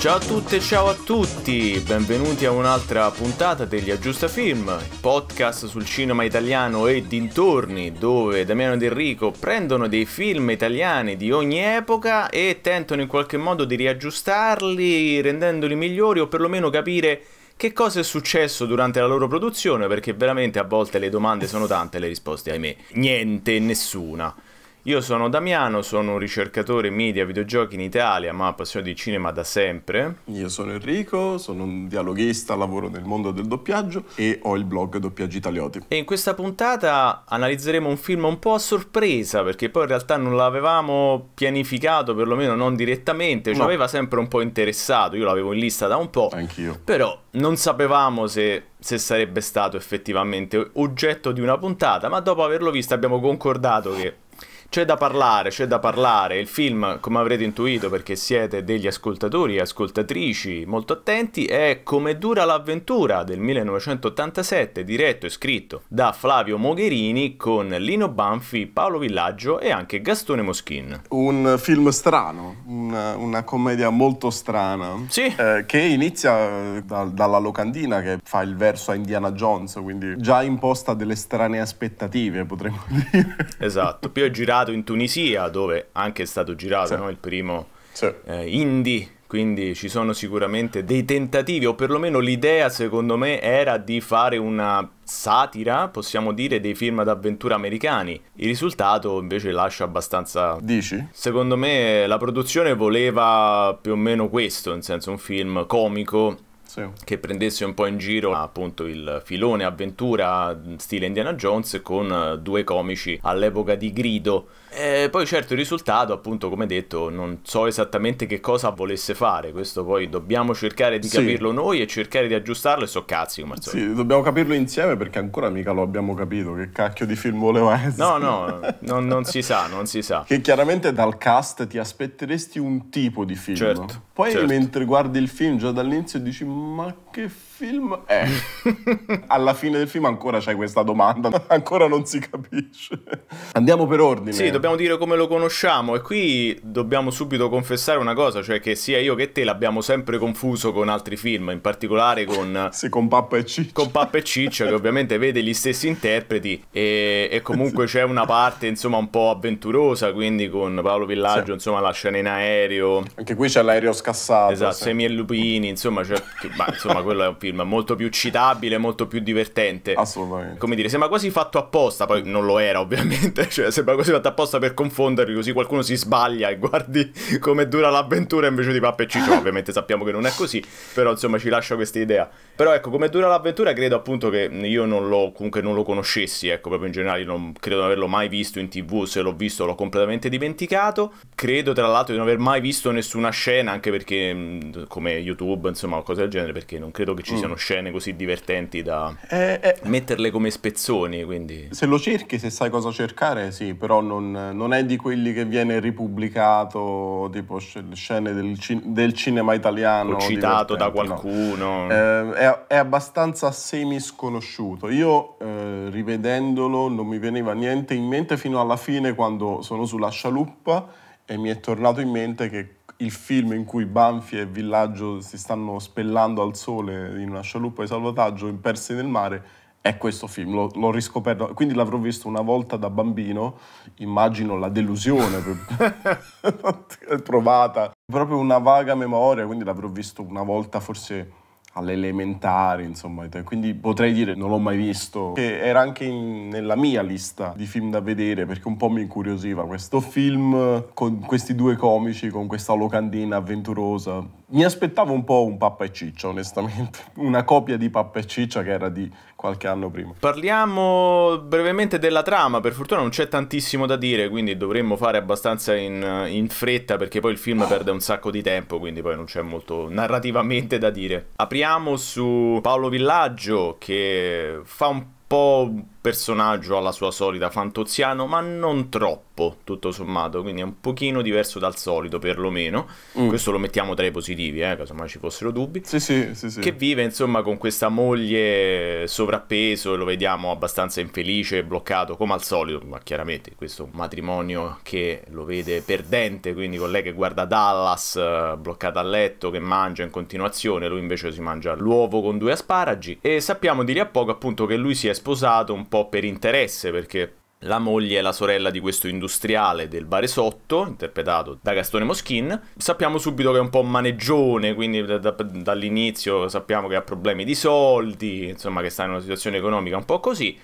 Ciao a tutte e ciao a tutti, benvenuti a un'altra puntata degli Aggiusta Film, podcast sul cinema italiano e dintorni, dove Damiano Del Enrico prendono dei film italiani di ogni epoca e tentano in qualche modo di riaggiustarli, rendendoli migliori o perlomeno capire che cosa è successo durante la loro produzione, perché veramente a volte le domande sono tante e le risposte, ahimè, niente, nessuna. Io sono Damiano, sono un ricercatore media videogiochi in Italia, ma appassionato di cinema da sempre. Io sono Enrico, sono un dialoghista, lavoro nel mondo del doppiaggio e ho il blog Doppiaggi Italioti. E in questa puntata analizzeremo un film un po' a sorpresa, perché poi in realtà non l'avevamo pianificato, perlomeno non direttamente, ci cioè no. aveva sempre un po' interessato, io l'avevo in lista da un po'. Anch'io. Però non sapevamo se se sarebbe stato effettivamente oggetto di una puntata, ma dopo averlo visto abbiamo concordato che c'è da parlare, c'è da parlare. Il film, come avrete intuito perché siete degli ascoltatori e ascoltatrici molto attenti, è Come dura l'avventura del 1987, diretto e scritto da Flavio Mogherini con Lino Banfi, Paolo Villaggio e anche Gastone Moschin. Un film strano, una, una commedia molto strana, sì. eh, che inizia eh, da, dalla locandina che fa il verso a Indiana Jones, quindi già imposta delle strane aspettative, potremmo dire. Esatto, più è girato girato in Tunisia, dove anche è stato girato sì. no? il primo sì. eh, indie quindi ci sono sicuramente dei tentativi, o perlomeno l'idea secondo me era di fare una satira, possiamo dire, dei film d'avventura americani. Il risultato invece lascia abbastanza... Dici? Secondo me la produzione voleva più o meno questo, nel senso un film comico sì. che prendesse un po' in giro appunto il filone avventura stile Indiana Jones con eh, due comici all'epoca di Grido eh, poi certo il risultato, appunto, come detto, non so esattamente che cosa volesse fare, questo poi dobbiamo cercare di sì. capirlo noi e cercare di aggiustarlo e so cazzi come Sì, dobbiamo capirlo insieme perché ancora mica lo abbiamo capito che cacchio di film voleva essere. No, no, non, non, si sa, non si sa. Che chiaramente dal cast ti aspetteresti un tipo di film. Certo, poi certo. mentre guardi il film già dall'inizio dici "Ma che film è?". Alla fine del film ancora c'è questa domanda, ancora non si capisce. Andiamo per ordine. Sì, dobbiamo dire come lo conosciamo e qui dobbiamo subito confessare una cosa, cioè che sia io che te l'abbiamo sempre confuso con altri film, in particolare con... sì, con Pappa e Ciccia. Con Pappa e Ciccia che ovviamente vede gli stessi interpreti e, e comunque sì. c'è una parte insomma un po' avventurosa, quindi con Paolo Villaggio, sì. insomma la scena in aereo. Anche qui c'è l'aereo scassato. Esatto, sì. Semi e Lupini, insomma, cioè, ma, insomma quello è un film molto più citabile, molto più divertente. Assolutamente. Come dire, sembra quasi fatto apposta, poi non lo era ovviamente, cioè sembra quasi fatto apposta apposta per confonderli così qualcuno si sbaglia e guardi come dura l'avventura invece di Pappa e Ciccio. Ovviamente sappiamo che non è così, però insomma ci lascio questa idea. Però ecco, come dura l'avventura credo appunto che io non lo, comunque non lo conoscessi, ecco, proprio in generale non credo di averlo mai visto in tv, se l'ho visto l'ho completamente dimenticato. Credo tra l'altro di non aver mai visto nessuna scena, anche perché come YouTube, insomma, cose del genere, perché non credo che ci siano mm. scene così divertenti da eh, eh. metterle come spezzoni, quindi... Se lo cerchi, se sai cosa cercare, sì, però non, non, è di quelli che viene ripubblicato, tipo scene del, del cinema italiano. O citato da qualcuno. No. Eh, è, è, abbastanza semi sconosciuto. Io eh, rivedendolo non mi veniva niente in mente fino alla fine quando sono sulla scialuppa e mi è tornato in mente che il film in cui Banfi e Villaggio si stanno spellando al sole in una scialuppa di salvataggio in impersi nel mare è questo film, l'ho, l'ho riscoperto, quindi l'avrò visto una volta da bambino, immagino la delusione provata, proprio una vaga memoria, quindi l'avrò visto una volta forse all'elementare, insomma, quindi potrei dire non l'ho mai visto, che era anche in, nella mia lista di film da vedere perché un po' mi incuriosiva questo film con questi due comici, con questa locandina avventurosa, mi aspettavo un po' un Pappa e Ciccia, onestamente, una copia di Pappa e Ciccia che era di qualche anno prima. Parliamo brevemente della trama, per fortuna non c'è tantissimo da dire, quindi dovremmo fare abbastanza in, in fretta perché poi il film perde un sacco di tempo, quindi poi non c'è molto narrativamente da dire. Apriamo su Paolo Villaggio che fa un po' personaggio alla sua solita fantoziano, ma non troppo, tutto sommato, quindi è un pochino diverso dal solito perlomeno. Mm. Questo lo mettiamo tra i positivi, eh, mai ci fossero dubbi. Sì, sì, sì, sì. Che vive insomma con questa moglie sovrappeso, e lo vediamo abbastanza infelice, bloccato come al solito, ma chiaramente questo matrimonio che lo vede perdente, quindi con lei che guarda Dallas eh, bloccata a letto, che mangia in continuazione, lui invece si mangia l'uovo con due asparagi e sappiamo di lì a poco appunto che lui si è sposato un po' per interesse perché la moglie è la sorella di questo industriale del bare interpretato da Gastone Moschin. Sappiamo subito che è un po' maneggione, quindi da, da, dall'inizio sappiamo che ha problemi di soldi, insomma che sta in una situazione economica un po' così.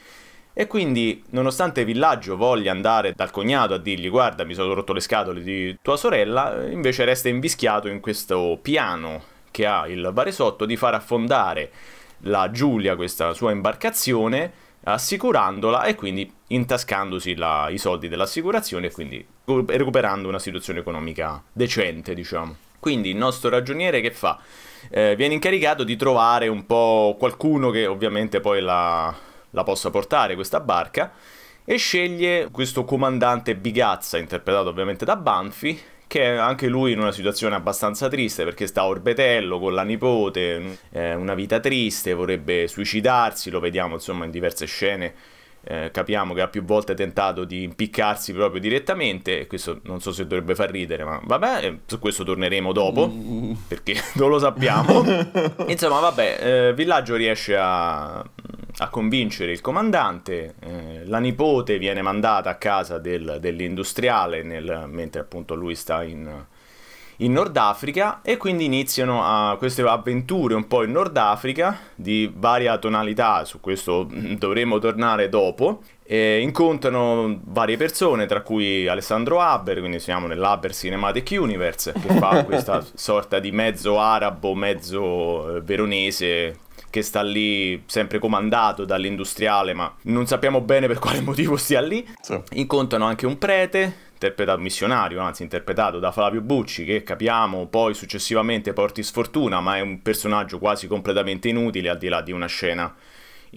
E quindi, nonostante Villaggio voglia andare dal cognato a dirgli guarda mi sono rotto le scatole di tua sorella, invece resta invischiato in questo piano che ha il bare di far affondare la Giulia, questa sua imbarcazione, assicurandola e quindi intascandosi la, i soldi dell'assicurazione e quindi recuperando una situazione economica decente, diciamo. Quindi il nostro ragioniere che fa? Eh, viene incaricato di trovare un po' qualcuno che ovviamente poi la, la possa portare questa barca e sceglie questo comandante Bigazza, interpretato ovviamente da Banfi, che è anche lui in una situazione abbastanza triste perché sta a Orbetello con la nipote, eh, una vita triste, vorrebbe suicidarsi, lo vediamo insomma in diverse scene. Eh, capiamo che ha più volte tentato di impiccarsi proprio direttamente. Questo non so se dovrebbe far ridere, ma vabbè, eh, su questo torneremo dopo mm. perché non lo sappiamo. Insomma, vabbè, eh, Villaggio riesce a a convincere il comandante, eh, la nipote viene mandata a casa del, dell'industriale nel, mentre appunto lui sta in, in Nord Africa e quindi iniziano a queste avventure un po' in Nord Africa di varia tonalità, su questo mm, dovremo tornare dopo, e incontrano varie persone, tra cui Alessandro Haber, quindi siamo nell'Haber Cinematic Universe, che fa questa sorta di mezzo arabo, mezzo eh, veronese, che sta lì sempre comandato dall'industriale, ma non sappiamo bene per quale motivo stia lì. Sì. Incontrano anche un prete, interpretato, missionario, anzi interpretato da Flavio Bucci, che capiamo poi successivamente porti sfortuna, ma è un personaggio quasi completamente inutile al di là di una scena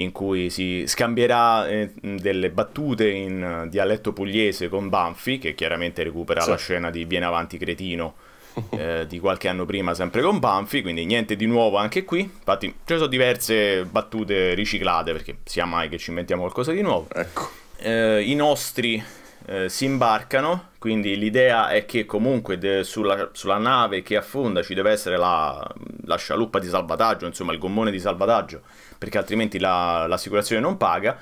in cui si scambierà eh, delle battute in eh, dialetto pugliese con Banfi, che chiaramente recupera sì. la scena di Viene avanti cretino eh, di qualche anno prima, sempre con Banfi, quindi niente di nuovo anche qui. Infatti ci sono diverse battute riciclate, perché sia mai che ci inventiamo qualcosa di nuovo. Ecco. Eh, I nostri eh, si imbarcano, quindi l'idea è che comunque de- sulla, sulla, nave che affonda ci deve essere la, la scialuppa di salvataggio, insomma il gommone di salvataggio perché altrimenti la, l'assicurazione non paga.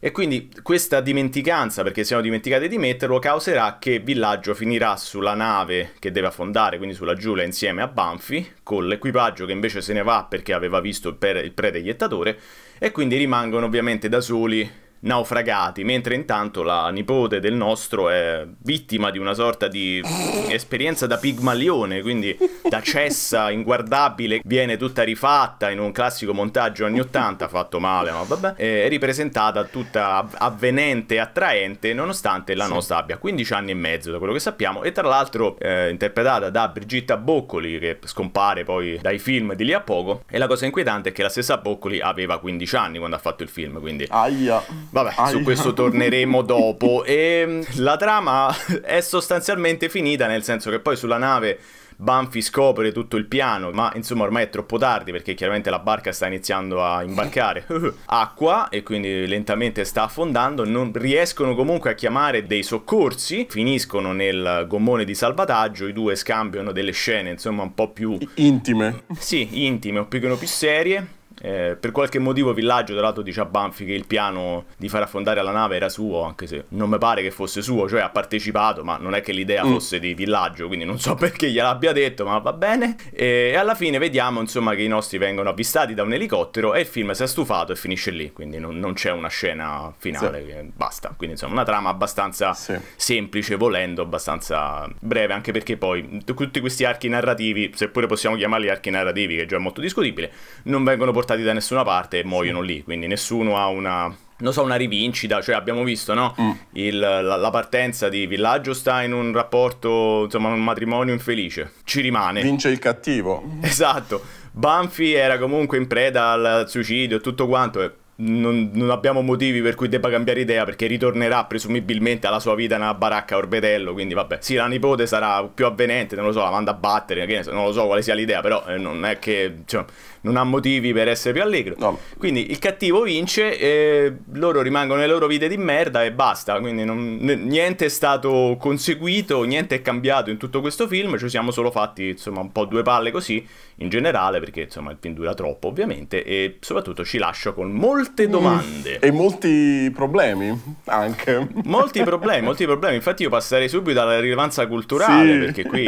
E quindi questa dimenticanza, perché siamo dimenticati di metterlo, causerà che Villaggio finirà sulla nave che deve affondare, quindi sulla Giulia insieme a Banfi, con l'equipaggio che invece se ne va perché aveva visto il, pre, il predeiettatore, e quindi rimangono ovviamente da soli naufragati, mentre intanto la nipote del nostro è vittima di una sorta di esperienza da pigmalione, quindi da cessa inguardabile, viene tutta rifatta in un classico montaggio anni 80 fatto male, ma vabbè, è ripresentata tutta avvenente e attraente nonostante la sì. nostra abbia 15 anni e mezzo da quello che sappiamo e tra l'altro eh, interpretata da Brigitta Boccoli che scompare poi dai film di lì a poco e la cosa inquietante è che la stessa Boccoli aveva 15 anni quando ha fatto il film, quindi Aia Vabbè, Aia. su questo torneremo dopo. E ehm, la trama è sostanzialmente finita, nel senso che poi sulla nave Banfi scopre tutto il piano, ma insomma ormai è troppo tardi perché chiaramente la barca sta iniziando a imbarcare acqua e quindi lentamente sta affondando, non riescono comunque a chiamare dei soccorsi, finiscono nel gommone di salvataggio, i due scambiano delle scene insomma un po' più intime. Sì, intime un più più serie eh, per qualche motivo Villaggio tra l'altro dice a Banfi che il piano di far affondare la nave era suo, anche se non mi pare che fosse suo, cioè ha partecipato, ma non è che l'idea mm. fosse di Villaggio, quindi non so perché gliel'abbia detto, ma va bene. E, eh, e alla fine vediamo insomma che i nostri vengono avvistati da un elicottero e il film si è stufato e finisce lì, quindi non, non c'è una scena finale, sì. basta. Quindi insomma una trama abbastanza sì. semplice, volendo, abbastanza breve, anche perché poi tutti questi archi narrativi, seppure possiamo chiamarli archi narrativi, che già è già molto discutibile, non vengono portati portati da nessuna parte e muoiono lì, quindi nessuno ha una, so, una rivincita, cioè abbiamo visto no? mm. Il, la, la, partenza di Villaggio sta in un rapporto, insomma un matrimonio infelice, ci rimane. Vince il cattivo. Esatto, Banfi era comunque in preda al suicidio e tutto quanto. Non, non, abbiamo motivi per cui debba cambiare idea perché ritornerà presumibilmente alla sua vita nella baracca a Orbetello quindi vabbè sì la nipote sarà più avvenente non lo so la manda a battere non lo so quale sia l'idea però eh, non è che cioè, non ha motivi per essere più allegro. No. Quindi il cattivo vince, loro rimangono nelle loro vite di merda e basta. Quindi non, niente è stato conseguito, niente è cambiato in tutto questo film. Ci siamo solo fatti insomma un po' due palle così in generale, perché insomma il film dura troppo ovviamente. E soprattutto ci lascio con molte mm. domande. Mm. E molti problemi anche. Molti problemi, molti problemi. Infatti io passerei subito alla rilevanza culturale, sì. perché qui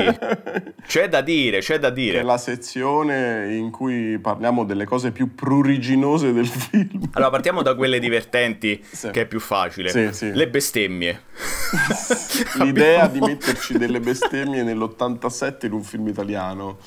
c'è da dire, c'è da dire. Che la sezione in cui parliamo delle cose più pruriginose del film. Allora, partiamo da quelle divertenti, sì. che è più facile. Sì, sì. Le bestemmie. L'idea abbiamo... di metterci delle bestemmie nell'87 in un film italiano.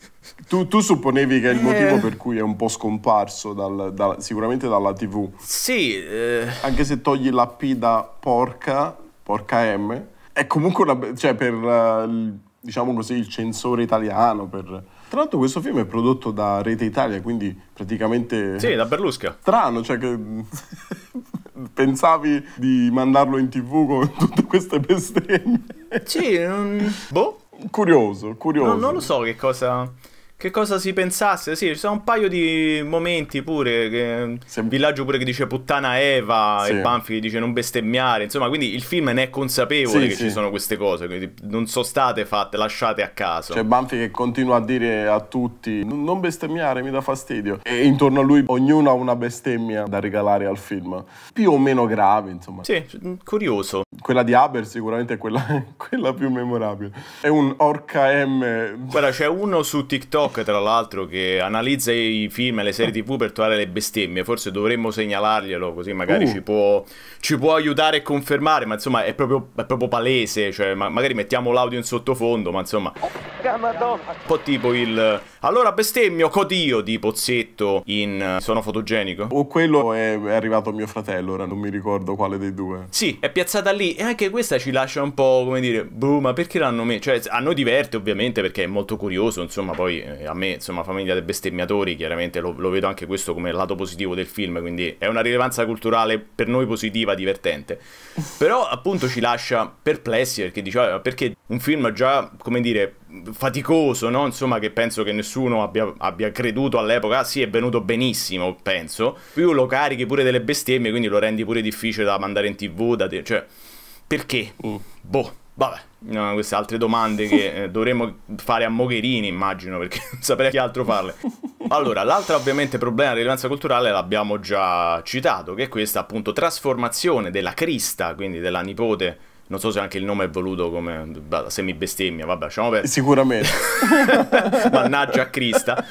Tu, tu, supponevi che è il motivo eh. per cui è un po' scomparso, dal, dal, sicuramente dalla TV. Sì. Eh... Anche se togli la P da porca, porca M, è comunque una... Cioè, per, eh, diciamo così, il censore italiano, per tra l'altro questo film è prodotto da Rete Italia, quindi praticamente... Sì, da Berlusca. Strano, cioè che... Pensavi di mandarlo in tv con tutte queste bestemmie? Sì, um... boh. Curioso, curioso. No, non lo so che cosa che cosa si pensasse. Sì, ci sono un paio di momenti pure. Che... Sem- Villaggio pure che dice puttana Eva sì. e Banfi che dice non bestemmiare. Insomma, quindi il film ne è consapevole sì, che sì. ci sono queste cose. Quindi non sono state fatte, lasciate a caso. C'è cioè, Banfi che continua a dire a tutti non bestemmiare, mi dà fastidio. E intorno a lui ognuno ha una bestemmia da regalare al film. Più o meno grave, insomma. Sì, mm, curioso. Quella di Haber sicuramente è quella, quella più memorabile. È un orca M. Guarda, c'è uno su TikTok Rock, tra l'altro, che analizza i film e le serie TV per trovare le bestemmie. Forse dovremmo segnalarglielo, così magari uh. ci, può, ci, può, aiutare e confermare. Ma insomma, è proprio, è proprio palese. Cioè, ma magari mettiamo l'audio in sottofondo, ma insomma. Un po' tipo il. Allora, bestemmio, codio di Pozzetto in Sono fotogenico. O quello è, è arrivato mio fratello, ora non mi ricordo quale dei due. Sì, è piazzata lì. E anche questa ci lascia un po', come dire, boh, ma perché l'hanno messo? Cioè, a noi diverte, ovviamente, perché è molto curioso, insomma, poi eh, eh, a me, insomma, famiglia dei bestemmiatori, chiaramente lo, lo, vedo anche questo come lato positivo del film, quindi è una rilevanza culturale per noi positiva, divertente. Però appunto ci lascia perplessi perché diceva ah, perché un film già, come dire, faticoso, no? Insomma, che penso che nessuno abbia, abbia creduto all'epoca, ah, sì, è venuto benissimo, penso. Più lo carichi pure delle bestemmie, quindi lo rendi pure difficile da mandare in tv, da te- cioè, perché? Mm. Boh. Vabbè, no, queste altre domande che eh, dovremmo fare a Mogherini, immagino, perché non saprei che altro farle. Allora, l'altra ovviamente problema di rilevanza culturale l'abbiamo già citato, che è questa appunto trasformazione della Crista, quindi della nipote non so se anche il nome è voluto come se mi bestemmia, vabbè, lasciamo perdere. Sicuramente. Mannaggia a Crista,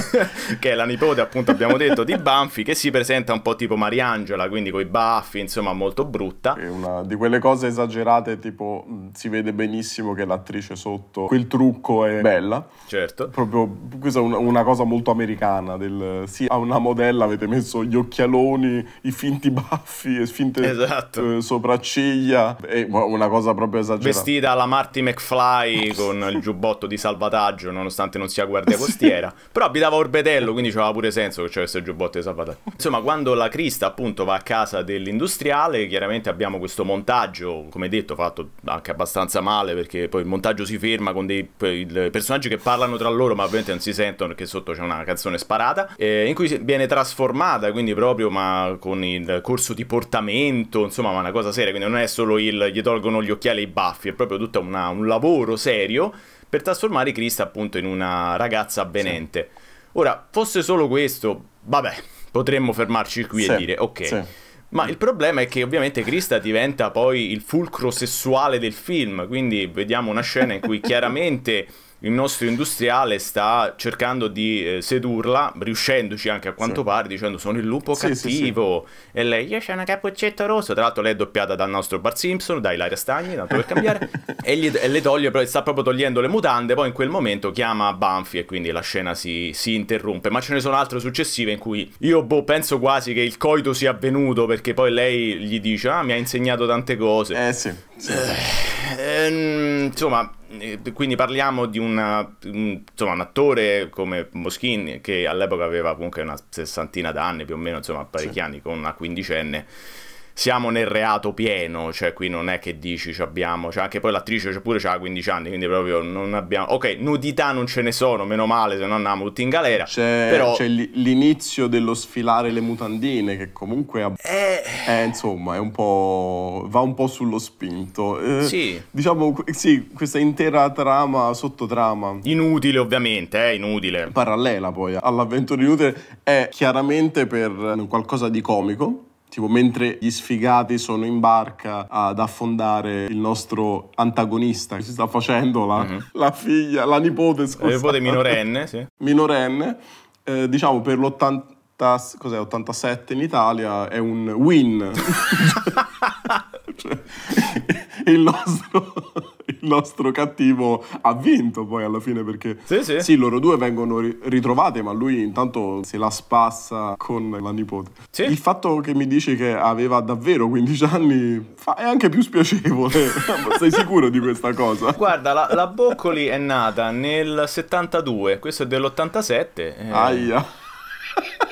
che è la nipote, appunto, abbiamo detto, di Banfi, che si presenta un po' tipo Mariangela, quindi coi baffi, insomma, molto brutta. È una di quelle cose esagerate, tipo mm, si vede benissimo che l'attrice sotto quel trucco è bella. Certo. Proprio questa è una, una cosa molto americana del sì, a una modella avete messo gli occhialoni, i finti baffi e finte esatto. eh, sopracciglia e una cosa proprio esagerata. Vestita alla Marty McFly con il giubbotto di salvataggio, nonostante non sia guardia costiera. Però abitava Orbetello, quindi c'aveva pure senso che c'era il giubbotto di salvataggio. Insomma, quando la Crista appunto va a casa dell'industriale, chiaramente abbiamo questo montaggio, come detto, fatto anche abbastanza male, perché poi il montaggio si ferma con dei personaggi che parlano tra loro, ma ovviamente non si sentono perché sotto c'è una canzone sparata, eh, in cui viene trasformata, quindi proprio ma con il corso di portamento, insomma, ma una cosa seria, quindi non è solo il gli tolgono gli occhiali e i baffi, è proprio tutto una, un lavoro serio per trasformare Krista appunto in una ragazza avvenente. Sì. Ora, fosse solo questo, vabbè, potremmo fermarci qui sì. e dire ok. Sì. Ma il problema è che ovviamente Krista diventa poi il fulcro sessuale del film, quindi vediamo una scena in cui chiaramente il nostro industriale sta cercando di eh, sedurla, riuscendoci anche a quanto sì. pare, dicendo sono il lupo sì, cattivo. Sì, e lei, io c'è una cappuccetta rosa. Tra l'altro lei è doppiata dal nostro Bart Simpson, da Ilaria Stagni, tanto per cambiare. e, gli, e, le toglie, sta proprio togliendo le mutande, poi in quel momento chiama Banfi e quindi la scena si, si interrompe. Ma ce ne sono altre successive in cui io, boh, penso quasi che il coito sia avvenuto perché poi lei gli dice, ah, mi ha insegnato tante cose. Eh sì. Eh, ehm, insomma eh, quindi parliamo di una, insomma, un attore come Moschini che all'epoca aveva comunque una sessantina d'anni più o meno, insomma parecchi sì. anni, con una quindicenne siamo nel reato pieno, cioè qui non è che dici ci abbiamo, cioè anche poi l'attrice cioè pure c'ha 15 anni, quindi proprio non abbiamo... Ok, nudità non ce ne sono, meno male, se no andiamo tutti in galera. C'è, però... c'è l'inizio dello sfilare le mutandine che comunque... È... Eh. eh, insomma, è un po'... va un po' sullo spinto. Eh, sì. Diciamo, sì, questa intera trama, sottotrama. Inutile ovviamente, eh, inutile. Parallela poi all'avventura inutile è chiaramente per qualcosa di comico tipo mentre gli sfigati sono in barca ad affondare il nostro antagonista che si sta facendo la, mm-hmm. la figlia, la nipote, scusa. La nipote minorenne, sì. Minorenne, eh, diciamo per l'80 cos'è, 87 in Italia è un win. cioè, il nostro nostro cattivo ha vinto poi alla fine perché sì, sì. sì loro due vengono ritrovate ma lui intanto se la spassa con la nipote. Sì. Il fatto che mi dici che aveva davvero 15 anni fa- è anche più spiacevole, sei sicuro di questa cosa? Guarda, la, la Boccoli è nata nel 72, questo è dell'87. Eh... Aia.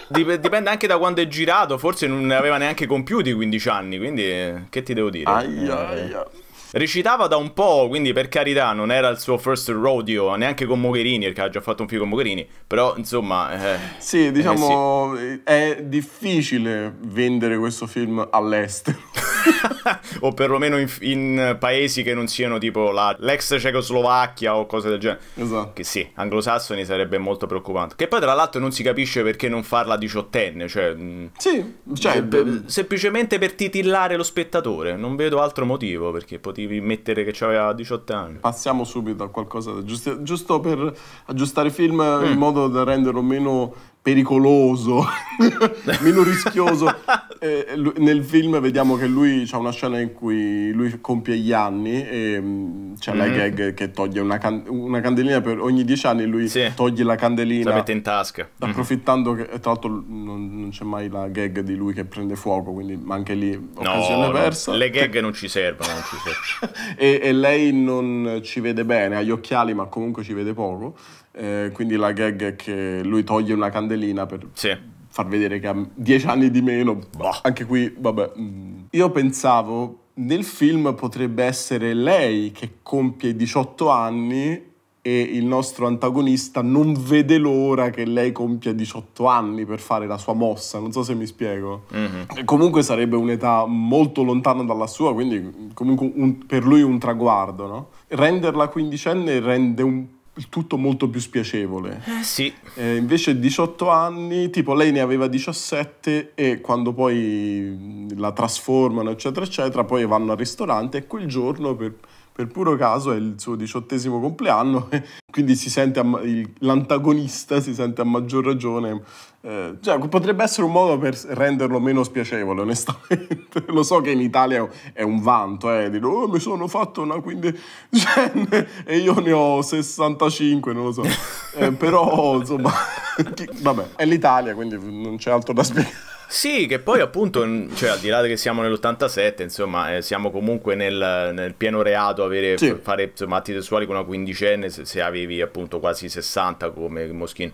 dipende anche da quando è girato, forse non ne aveva neanche compiuti 15 anni, quindi eh, che ti devo dire? Aia, eh. aia. Recitava da un po', quindi per carità non era il suo first rodeo, neanche con Mogherini, perché ha già fatto un film con Mogherini, però insomma... Eh, sì, eh, diciamo, eh sì. è difficile vendere questo film all'estero. o perlomeno in, in, paesi che non siano tipo l'ex Cecoslovacchia o cose del genere. Esatto. Che sì, anglosassoni sarebbe molto preoccupante. Che poi tra l'altro non si capisce perché non farla diciottenne, cioè... Mm, sì, cioè... Se, semplicemente per titillare lo spettatore, non vedo altro motivo perché potevi devi mettere che aveva 18 anni. Passiamo subito a qualcosa, giusto, giusto per aggiustare il film mm. in modo da renderlo meno pericoloso, meno rischioso. eh, nel film vediamo che lui c'è una scena in cui lui compie gli anni e mm, c'è mm. la mm-hmm. gag che toglie una, can- una, candelina per ogni dieci anni, lui sì. toglie la candelina. La mette in tasca. Mm-hmm. Approfittando mm. che tra l'altro non, non, c'è mai la gag di lui che prende fuoco, quindi anche lì occasione no, persa. No. Le gag che... non ci servono. Non ci servono. e, e lei non ci vede bene, ha gli occhiali ma comunque ci vede poco. Eh, quindi la gag è che lui toglie una candelina per sì. far vedere che ha dieci anni di meno. Bah. Anche qui, vabbè. Mm. Io pensavo nel film potrebbe essere lei che compie 18 anni e il nostro antagonista non vede l'ora che lei compia 18 anni per fare la sua mossa, non so se mi spiego. Mm-hmm. Comunque sarebbe un'età molto lontana dalla sua, quindi comunque un, per lui un traguardo, no? Renderla quindicenne rende un il tutto molto più spiacevole. Eh, sì. Eh, invece 18 anni, tipo lei ne aveva 17 e quando poi mm, la trasformano, eccetera, eccetera, poi vanno al ristorante e quel giorno per per puro caso è il suo diciottesimo compleanno, quindi si sente a, il, l'antagonista si sente a maggior ragione. Eh, cioè, potrebbe essere un modo per renderlo meno spiacevole, onestamente. Lo so che in Italia è un vanto, eh, dire oh, mi sono fatto una quindicenne cioè, e io ne ho 65, non lo so. Eh, però, insomma, vabbè, è l'Italia, quindi non c'è altro da spiegare. Sì, che poi appunto, cioè, al di là che siamo nell'87, insomma, eh, siamo comunque nel, nel, pieno reato avere, sì. fare insomma, atti sessuali con una quindicenne se, se, avevi appunto quasi 60 come Moschin.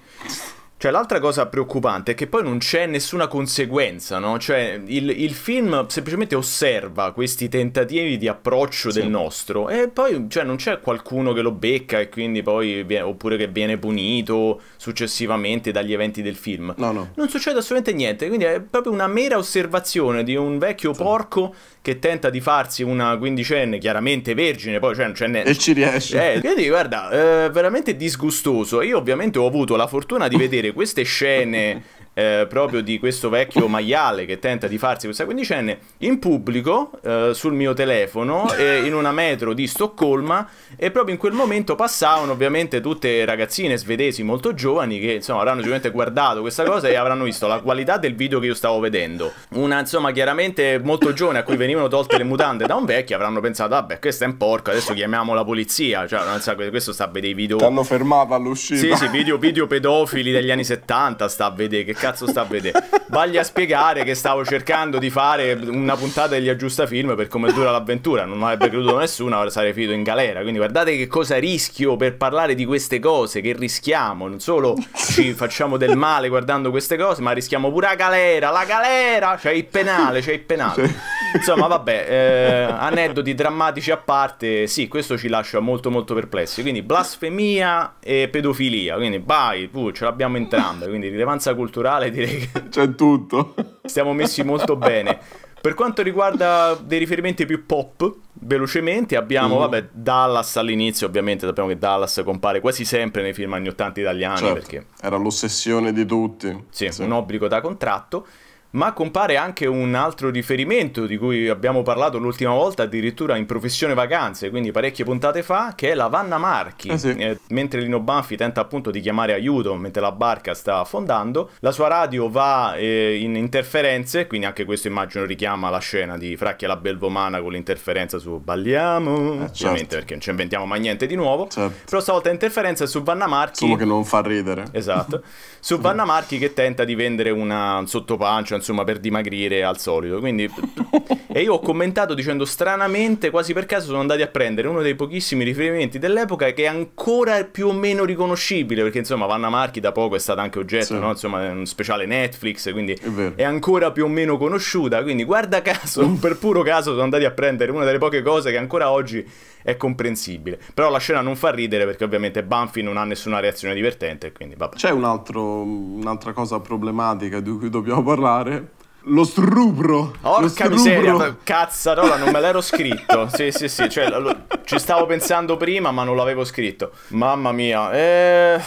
Cioè, l'altra cosa preoccupante è che poi non c'è nessuna conseguenza, no? Cioè, il, il, film semplicemente osserva questi tentativi di approccio sì. del nostro e poi, cioè, non c'è qualcuno che lo becca e quindi poi, viene, oppure che viene punito successivamente dagli eventi del film. No, no. Non succede assolutamente niente, quindi è proprio una mera osservazione di un vecchio sì. porco che tenta di farsi una quindicenne, chiaramente vergine, poi cioè non c'è E ci riesce. Eh, quindi guarda, eh, veramente disgustoso. Io ovviamente ho avuto la fortuna di vedere queste scene eh, proprio di questo vecchio maiale che tenta di farsi questa quindicenne in pubblico eh, sul mio telefono eh, in una metro di Stoccolma e proprio in quel momento passavano ovviamente tutte ragazzine svedesi molto giovani che insomma avranno sicuramente guardato questa cosa e avranno visto la qualità del video che io stavo vedendo una insomma chiaramente molto giovane a cui venivano tolte le mutande da un vecchio avranno pensato vabbè questa è un porco adesso chiamiamo la polizia cioè non sa, questo sta a vedere i video ti hanno fermato all'uscita sì sì video, video pedofili degli anni 70 sta a vedere che cazzo sta a vedere. Vagli a spiegare che stavo cercando di fare una puntata degli aggiusta film per come dura l'avventura. Non avrebbe creduto nessuno, sarei finito in galera. Quindi guardate che cosa rischio per parlare di queste cose, che rischiamo. Non solo ci facciamo del male guardando queste cose, ma rischiamo pure la galera, la galera! C'è il penale, c'è il penale. Sì. Insomma, vabbè, eh, aneddoti drammatici a parte, sì, questo ci lascia molto molto perplessi. Quindi blasfemia e pedofilia, quindi vai, puh, ce l'abbiamo entrambe, quindi rilevanza culturale direi che... C'è tutto. Stiamo messi molto bene. Per quanto riguarda dei riferimenti più pop, velocemente abbiamo, mm. vabbè, Dallas all'inizio, ovviamente sappiamo che Dallas compare quasi sempre nei film anni 80 italiani. Certo, perché... Era l'ossessione di tutti. Sì, sì, un obbligo da contratto ma compare anche un altro riferimento di cui abbiamo parlato l'ultima volta addirittura in Professione Vacanze, quindi parecchie puntate fa, che è la Vanna Marchi. Eh sì. eh, mentre Lino Banfi tenta appunto di chiamare aiuto mentre la barca sta affondando, la sua radio va eh, in interferenze, quindi anche questo immagino richiama la scena di Fracchia la Belvomana con l'interferenza su Balliamo, eh, certo. ovviamente certo. perché non ci inventiamo mai niente di nuovo, certo. però stavolta interferenza su Vanna Marchi... Solo che non fa ridere. Esatto. su Vanna Marchi che tenta di vendere una sottopancia, insomma, per dimagrire al solito. Quindi... e io ho commentato dicendo stranamente, quasi per caso, sono andati a prendere uno dei pochissimi riferimenti dell'epoca che è ancora più o meno riconoscibile, perché insomma Vanna Marchi da poco è stata anche oggetto, sì. no? insomma, è un speciale Netflix, quindi è, è, ancora più o meno conosciuta. Quindi guarda caso, mm. per puro caso, sono andati a prendere una delle poche cose che ancora oggi è comprensibile. Però la scena non fa ridere perché ovviamente Banfi non ha nessuna reazione divertente, quindi vabbè. C'è un altro, un'altra cosa problematica di cui dobbiamo parlare, lo strubro. Orca lo strupro. miseria, cazzarola, non me l'ero scritto. sì, sì, sì, cioè, lo, ci stavo pensando prima, ma non l'avevo scritto. Mamma mia. Eh...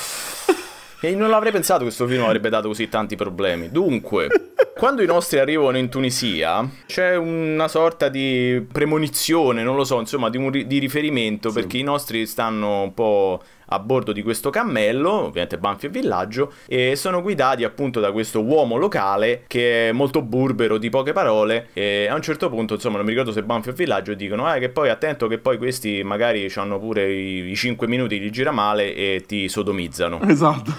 E non l'avrei pensato questo film avrebbe dato così tanti problemi. Dunque, quando i nostri arrivano in Tunisia, c'è una sorta di premonizione, non lo so, insomma, di, un ri- di riferimento, sì. perché i nostri stanno un po' a bordo di questo cammello, ovviamente Banfi e Villaggio, e sono guidati appunto da questo uomo locale che è molto burbero di poche parole e a un certo punto, insomma, non mi ricordo se Banfi o Villaggio dicono eh, che poi attento che poi questi magari hanno pure i, i 5 minuti di gira male e ti sodomizzano". Esatto.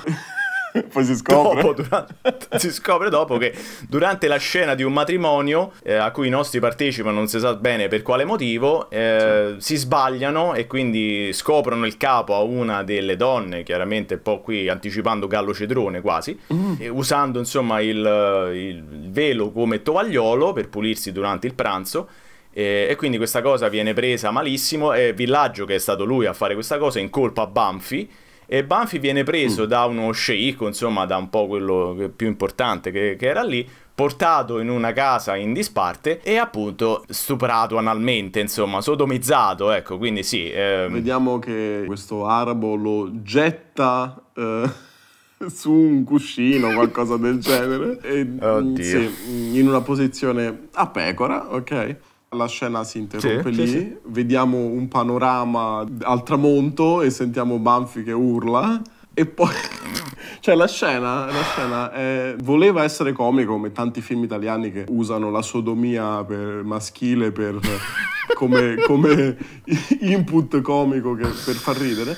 Poi si scopre. Dopo, durante, si scopre dopo che durante la scena di un matrimonio eh, a cui i nostri partecipano, non si sa bene per quale motivo, eh, sì. si sbagliano e quindi scoprono il capo a una delle donne, chiaramente un po' qui anticipando Gallo Cedrone quasi, mm. usando insomma il, il velo come tovagliolo per pulirsi durante il pranzo. E, e, quindi questa cosa viene presa malissimo. E Villaggio, che è stato lui a fare questa cosa, incolpa Banfi e Banfi viene preso mm. da uno sceicco, insomma, da un po' quello più importante che, che era lì, portato in una casa in disparte e appunto stuprato analmente, insomma, sodomizzato, ecco, quindi sì. Ehm... Vediamo che questo arabo lo getta... Eh su un cuscino qualcosa del genere. E, sì, in una posizione a pecora, ok? la scena si interrompe sì, lì, sì, sì. vediamo un panorama al tramonto e sentiamo Banfi che urla e poi... Cioè la scena, la scena è... voleva essere comico come tanti film italiani che usano la sodomia per maschile per... come, come input comico che... per far ridere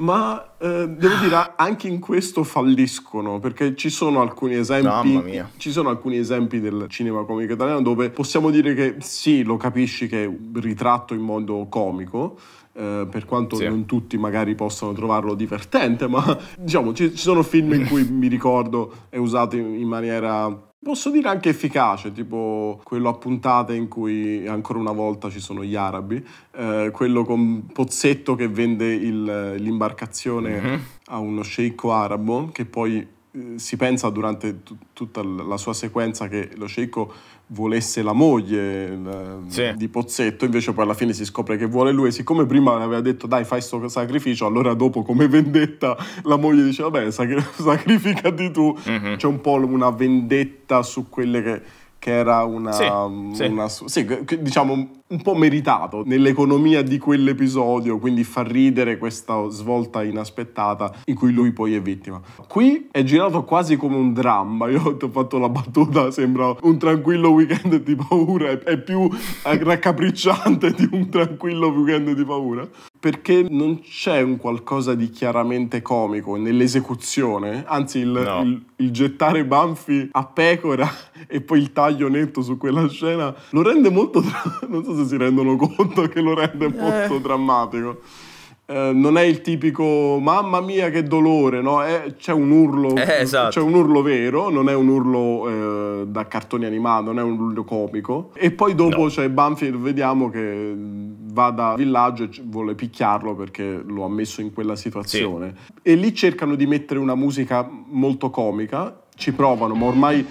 ma eh, devo dire anche in questo falliscono perché ci sono alcuni esempi ci sono alcuni esempi del cinema comico italiano dove possiamo dire che sì lo capisci che è ritratto in modo comico eh, per quanto sì. non tutti magari possano trovarlo divertente ma diciamo ci, ci sono film in cui mi ricordo è usato in, in maniera Posso dire anche efficace, tipo quello a puntate in cui ancora una volta ci sono gli arabi, eh, quello con Pozzetto che vende l'imbarcazione mm -hmm. a uno sceicco arabo che poi eh, si pensa durante t- tutta la sua sequenza che lo sceicco volesse la moglie la, sì. di Pozzetto, invece poi alla fine si scopre che vuole lui. E siccome prima aveva detto dai fai questo sacrificio, allora dopo come vendetta la moglie dice vabbè sac- sacrificati tu, mm-hmm. c'è un po' una vendetta su quelle che, che era una... Sì, una, sì. una diciamo un po' meritato nell'economia di quell'episodio, quindi fa ridere questa svolta inaspettata in cui lui poi è vittima. Qui è girato quasi come un dramma, io ti ho fatto la battuta, sembra un tranquillo weekend di paura, è più raccapricciante di un tranquillo weekend di paura perché non c'è un qualcosa di chiaramente comico nell'esecuzione, anzi il, no. il, il, gettare Banfi a pecora e poi il taglio netto su quella scena lo rende molto, non so se si rendono conto che lo rende eh. molto eh. drammatico. Eh, non è il tipico mamma mia che dolore, no? È, c'è, un urlo, eh, esatto. c'è un urlo, vero, non è un urlo eh, da cartoni animati, non è un urlo comico. E poi dopo no. c'è Banfield, vediamo che va da villaggio e vuole picchiarlo perché lo ha messo in quella situazione. Sì. E lì cercano di mettere una musica molto comica, ci provano, ma ormai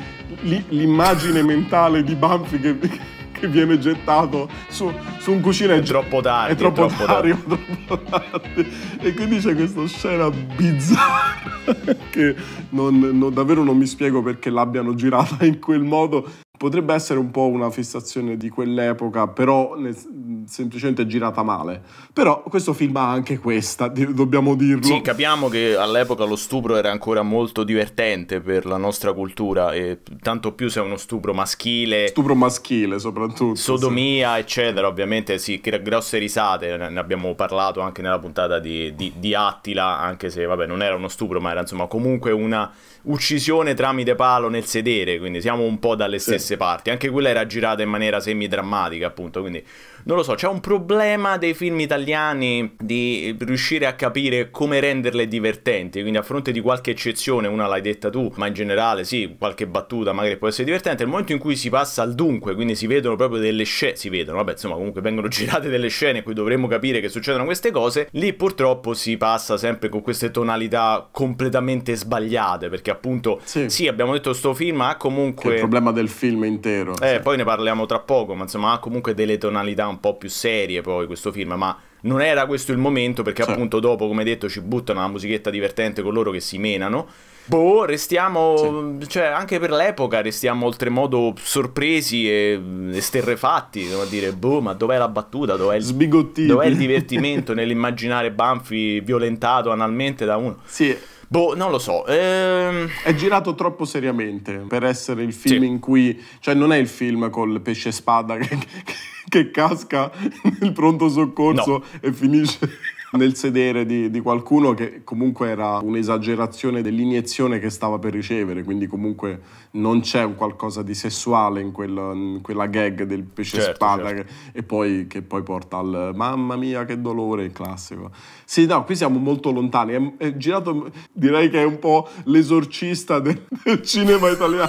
l'immagine mentale di Banfield che che viene gettato su, su un cuscino. È troppo tardi. È troppo, è troppo tardi, tardi. troppo tardi. E quindi c'è questa scena bizzarra che non, non, davvero non mi spiego perché l'abbiano girata in quel modo potrebbe essere un po' una fissazione di quell'epoca, però semplicemente girata male. Però questo film ha anche questa, dobbiamo dirlo. Sì, capiamo che all'epoca lo stupro era ancora molto divertente per la nostra cultura, e tanto più se è uno stupro maschile. Stupro maschile soprattutto. Sodomia, sì. eccetera, ovviamente, sì, grosse risate, ne abbiamo parlato anche nella puntata di, di, di Attila, anche se, vabbè, non era uno stupro, ma era insomma comunque una uccisione tramite palo nel sedere, quindi siamo un po' dalle stesse... Sì stesse parti. Anche quella era girata in maniera semi-drammatica, appunto. Quindi non lo so, c'è un problema dei film italiani di riuscire a capire come renderle divertenti. Quindi, a fronte di qualche eccezione, una l'hai detta tu, ma in generale sì, qualche battuta magari può essere divertente. Nel momento in cui si passa al dunque, quindi si vedono proprio delle scene, si vedono, vabbè, insomma, comunque vengono girate delle scene in cui dovremmo capire che succedono queste cose, lì purtroppo si passa sempre con queste tonalità completamente sbagliate, perché appunto sì, sì abbiamo detto sto film ha comunque... Che il problema del film film intero. Eh, sì. poi ne parliamo tra poco, ma insomma ha comunque delle tonalità un po' più serie poi questo film, ma non era questo il momento perché sì. Certo. appunto dopo, come detto, ci buttano una musichetta divertente con loro che si menano. Boh, restiamo, sì. cioè anche per l'epoca restiamo oltremodo sorpresi e esterrefatti, come dire, boh, ma dov'è la battuta, dov'è il, dov'è il divertimento nell'immaginare Banfi violentato analmente da uno? Sì. Boh, non lo so. Ehm... È girato troppo seriamente per essere il film sì. in cui... Cioè non è il film col pesce spada che, che, che casca nel pronto soccorso no. e finisce nel sedere di, di, qualcuno che comunque era un'esagerazione dell'iniezione che stava per ricevere, quindi comunque non c'è un qualcosa di sessuale in, quel, in quella gag del pesce certo, spada certo. Che, e poi, che poi porta al mamma mia che dolore, il classico. Sì, no, qui siamo molto lontani, è, è girato, direi che è un po' l'esorcista del, del cinema italiano.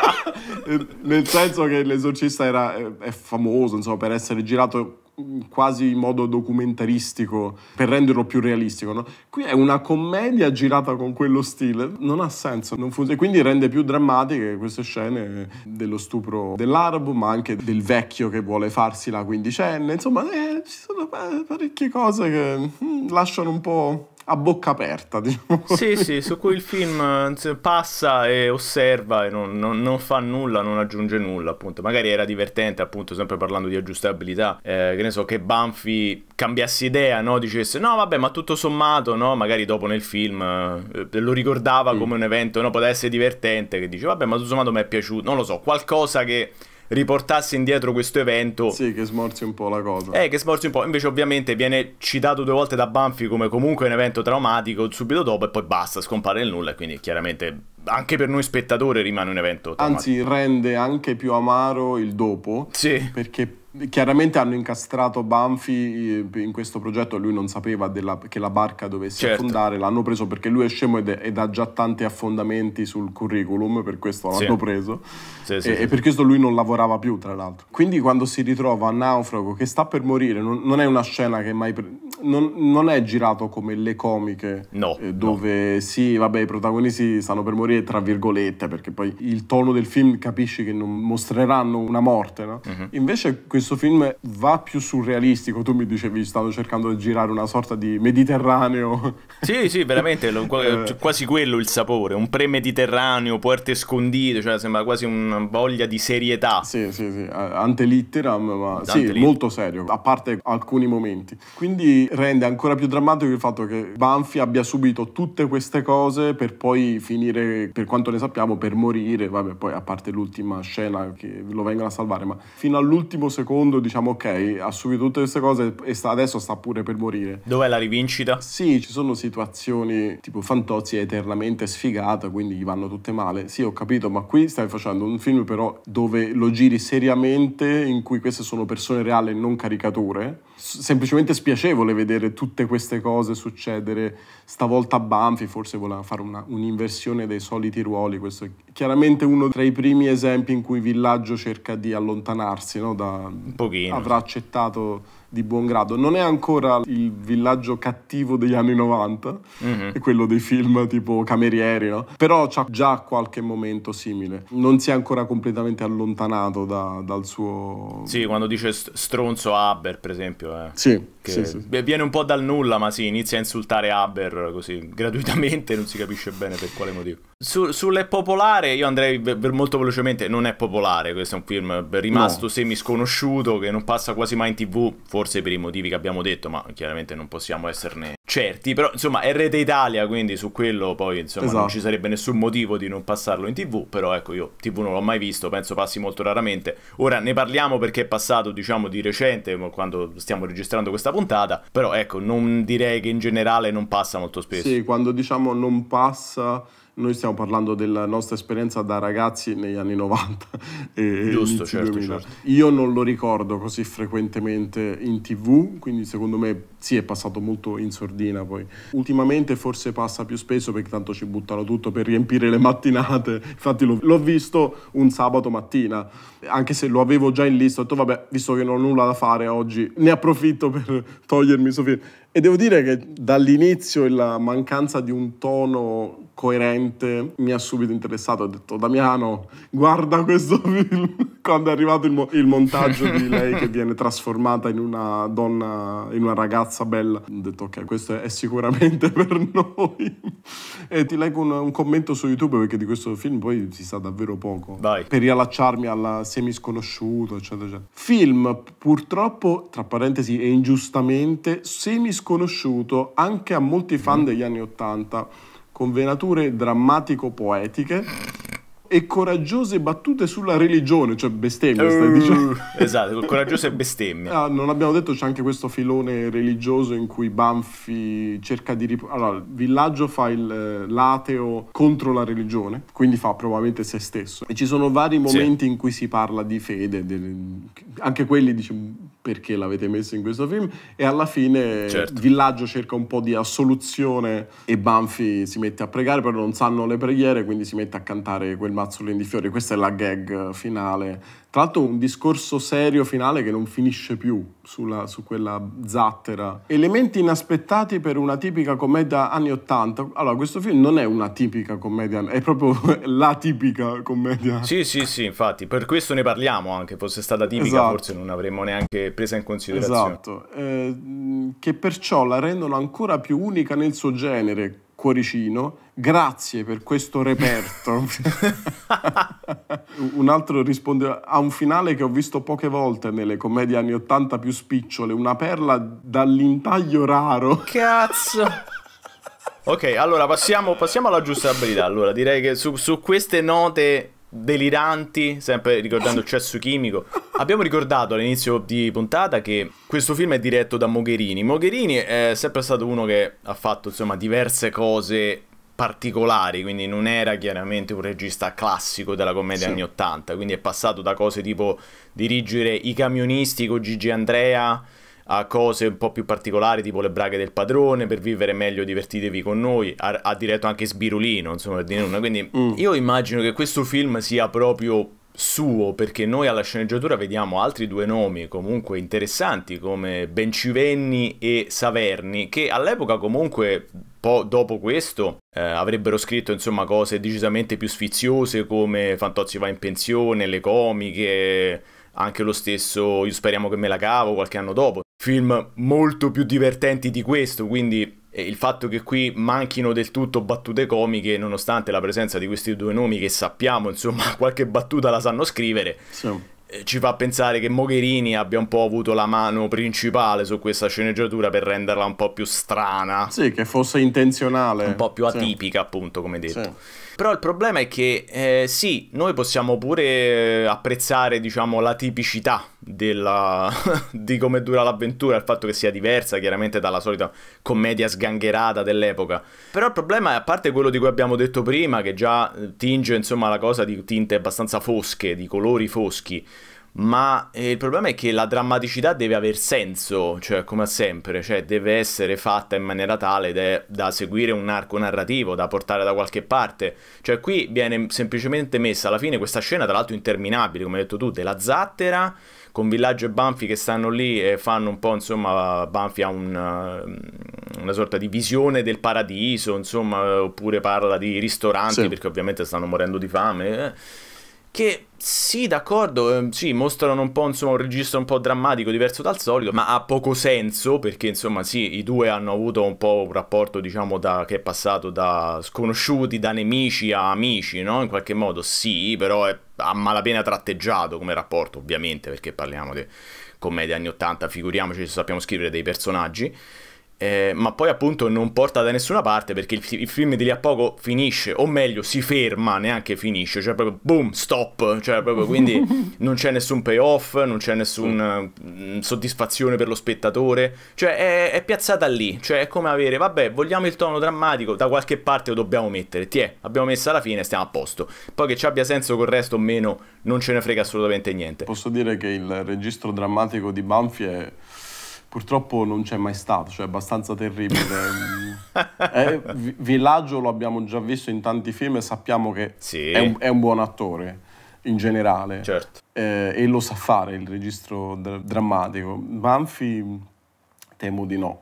nel senso che l'esorcista era, è, è famoso insomma, per essere girato quasi in modo documentaristico per renderlo più realistico. No? Qui è una commedia girata con quello stile, non ha senso, non funziona. Quindi rende più drammatiche queste scene dello stupro dell'arabo, ma anche del vecchio che vuole farsi la quindicenne. Insomma, eh, ci sono eh, parecchie cose che mm, lasciano un po' a bocca aperta. Diciamo sì, sì, su cui il film eh, passa e osserva e non, non, non, fa nulla, non aggiunge nulla, appunto. Magari era divertente, appunto, sempre parlando di aggiustabilità, eh, che ne so, che Banfi cambiasse idea, no? Dicesse, no, vabbè, ma tutto sommato, no? Magari dopo nel film eh, lo ricordava mm. come un evento, no? Poteva essere divertente, che dice, vabbè, ma tutto sommato mi è piaciuto, non lo so, qualcosa che riportasse indietro questo evento. Sì, che smorzi un po' la cosa. Eh, che smorzi un po'. Invece, ovviamente, viene citato due volte da Banfi come comunque un evento traumatico subito dopo e poi basta, scompare il nulla. E quindi chiaramente anche per noi spettatori rimane un evento traumatico. Anzi, rende anche più amaro il dopo. Sì. Perché chiaramente hanno incastrato Banfi eh, in questo progetto, lui non sapeva della, che la barca dovesse certo. affondare, l'hanno preso perché lui è scemo ed, è, ed, ha già tanti affondamenti sul curriculum, per questo l'hanno sì. preso sì, sì, e, e, per questo lui non lavorava più tra l'altro. Quindi quando si ritrova a Naufrago che sta per morire, non, non è una scena che mai... Non, non, è girato come le comiche no, eh, dove no. sì, vabbè, i protagonisti stanno per morire tra virgolette perché poi il tono del film capisci che non mostreranno una morte, no? Uh mhm. -huh. Invece questo questo film va più surrealistico. Tu mi dicevi, stavo cercando di girare una sorta di mediterraneo. Sì, sì, veramente, lo, eh. cioè, quasi quello il sapore, un pre-mediterraneo, puerte scondite, cioè sembra quasi una voglia di serietà. Sì, sì, sì, antelitteram, ma sì, molto serio, a parte alcuni momenti. Quindi rende ancora più drammatico il fatto che Banfi abbia subito tutte queste cose per poi finire, per quanto ne sappiamo, per morire, vabbè, poi a parte l'ultima scena che lo vengono a salvare, ma fino all'ultimo secondo secondo diciamo ok, ha subito tutte queste cose e sta, adesso sta pure per morire. Dov'è la rivincita? Sì, ci sono situazioni tipo Fantozzi è eternamente sfigata, quindi gli vanno tutte male. Sì, ho capito, ma qui stai facendo un film però dove lo giri seriamente, in cui queste sono persone reali e non caricature semplicemente spiacevole vedere tutte queste cose succedere. Stavolta Banfi forse voleva fare una, un'inversione dei soliti ruoli, questo è chiaramente uno tra i primi esempi in cui Villaggio cerca di allontanarsi, no? da, avrà accettato di buon grado. Non è ancora il villaggio cattivo degli anni 90, mm-hmm. è quello dei film tipo camerieri, no? Però c'ha già qualche momento simile. Non si è ancora completamente allontanato da, dal suo... Sì, quando dice stronzo Haber, per esempio. Eh. Sì, sì, sì, Viene un po' dal nulla, ma si sì, inizia a insultare Haber così, gratuitamente, non si capisce bene per quale motivo. Su, sulle popolare, io andrei per molto velocemente, non è popolare, questo è un film rimasto no. semi sconosciuto, che non passa quasi mai in tv, forse per i motivi che abbiamo detto, ma chiaramente non possiamo esserne certi, però insomma è Rete Italia, quindi su quello poi insomma esatto. non ci sarebbe nessun motivo di non passarlo in tv, però ecco io tv non l'ho mai visto, penso passi molto raramente, ora ne parliamo perché è passato diciamo di recente quando stiamo registrando questa puntata, però ecco non direi che in generale non passa molto spesso. Sì, quando diciamo non passa noi stiamo parlando della nostra esperienza da ragazzi negli anni 90 e Giusto, certo, certo. Io non lo ricordo così frequentemente in tv, quindi secondo me sì, è passato molto in sordina poi. Ultimamente forse passa più spesso perché tanto ci buttano tutto per riempire le mattinate. Infatti l'ho, visto un sabato mattina, anche se lo avevo già in lista, ho detto vabbè, visto che non ho nulla da fare oggi, ne approfitto per togliermi Sofì. E devo dire che dall'inizio la mancanza di un tono coerente mi ha subito interessato. Ho detto Damiano, guarda questo film. Quando è arrivato il, mo il montaggio di lei che viene trasformata in una donna, in una ragazza ragazza bella. Ho detto ok, questo è sicuramente per noi. e ti leggo un, un, commento su YouTube perché di questo film poi si sa davvero poco. Dai. Per riallacciarmi alla semi sconosciuto, eccetera, eccetera. Film purtroppo, tra parentesi e ingiustamente, semi sconosciuto anche a molti fan mm. degli anni Ottanta, con venature drammatico-poetiche e coraggiose battute sulla religione, cioè bestemmie, uh, stai dicendo. Esatto, coraggiose bestemmie. Ah, non abbiamo detto c'è anche questo filone religioso in cui Banfi cerca di rip- allora, il villaggio fa il, eh, l'ateo contro la religione, quindi fa probabilmente se stesso. E ci sono vari momenti sì. in cui si parla di fede, delle... anche quelli diciamo perché l'avete messo in questo film e alla fine certo. Villaggio cerca un po' di assoluzione e Banfi si mette a pregare però non sanno le preghiere quindi si mette a cantare quel mazzolino di fiori questa è la gag finale tra l'altro un discorso serio finale che non finisce più sulla, su quella zattera. Elementi inaspettati per una tipica commedia anni 80. Allora, questo film non è una tipica commedia, è proprio la tipica commedia. Sì, sì, sì, infatti, per questo ne parliamo anche, fosse stata tipica esatto. forse non avremmo neanche presa in considerazione. Esatto, eh, che perciò la rendono ancora più unica nel suo genere, cuoricino, grazie per questo reperto. un altro risponde a un finale che ho visto poche volte nelle commedie anni 80 più spicciole, una perla dall'intaglio raro. Cazzo! ok, allora passiamo, passiamo alla giusta abilità. Allora, direi che su, su queste note deliranti, sempre ricordando il cesso chimico. Abbiamo ricordato all'inizio di puntata che questo film è diretto da Mogherini. Mogherini è sempre stato uno che ha fatto insomma diverse cose particolari, quindi non era chiaramente un regista classico della commedia sì. anni 80, quindi è passato da cose tipo dirigere I camionisti con Gigi Andrea a cose un po' più particolari tipo le braghe del padrone per vivere meglio divertitevi con noi ha, ha diretto anche Sbirulino insomma quindi mm. io immagino che questo film sia proprio suo perché noi alla sceneggiatura vediamo altri due nomi comunque interessanti come Bencivenni e Saverni che all'epoca comunque po' dopo questo eh, avrebbero scritto insomma cose decisamente più sfiziose come Fantozzi va in pensione, le comiche, anche lo stesso Io speriamo che me la cavo qualche anno dopo film molto più divertenti di questo, quindi eh, il fatto che qui manchino del tutto battute comiche, nonostante la presenza di questi due nomi che sappiamo, insomma, qualche battuta la sanno scrivere, sì. Eh, ci fa pensare che Mogherini abbia un po' avuto la mano principale su questa sceneggiatura per renderla un po' più strana. Sì, che fosse intenzionale. Un po' più atipica, sì. appunto, come detto. Sì. Però il problema è che eh, sì, noi possiamo pure eh, apprezzare, diciamo, la tipicità della... di come dura l'avventura, il fatto che sia diversa chiaramente dalla solita commedia sgangherata dell'epoca. Però il problema è, a parte quello di cui abbiamo detto prima, che già eh, tinge insomma la cosa di tinte abbastanza fosche, di colori foschi, ma eh, il problema è che la drammaticità deve aver senso, cioè come sempre, cioè deve essere fatta in maniera tale da, da seguire un arco narrativo, da portare da qualche parte. Cioè qui viene semplicemente messa alla fine questa scena, tra l'altro interminabile, come hai detto tu, della zattera con Villaggio e Banfi che stanno lì e fanno un po', insomma, Banfi ha un, eh, una sorta di visione del paradiso, insomma, oppure parla di ristoranti sì. perché ovviamente stanno morendo di fame. Eh che sì, d'accordo, ehm, sì, mostrano un po' insomma, un registro un po' drammatico, diverso dal solito, ma ha poco senso perché insomma sì, i due hanno avuto un po' un rapporto diciamo da, che è passato da sconosciuti, da nemici a amici, no? In qualche modo sì, però è a malapena tratteggiato come rapporto ovviamente perché parliamo di commedia anni 80, figuriamoci se sappiamo scrivere dei personaggi eh, ma poi appunto non porta da nessuna parte perché il, il, film di lì a poco finisce, o meglio si ferma, neanche finisce, cioè proprio boom, stop, cioè proprio quindi non c'è nessun payoff, non c'è nessuna mm, soddisfazione per lo spettatore, cioè è, è, piazzata lì, cioè è come avere, vabbè vogliamo il tono drammatico, da qualche parte lo dobbiamo mettere, ti è, abbiamo messo alla fine, stiamo a posto, poi che ci abbia senso col resto o meno non ce ne frega assolutamente niente. Posso dire che il registro drammatico di Banfi è purtroppo non c'è mai stato, cioè è abbastanza terribile. eh, Villaggio lo abbiamo già visto in tanti film e sappiamo che sì. è, un, è, un, buon attore in generale certo. eh, e lo sa fare il registro dr- drammatico. Banfi temo di no.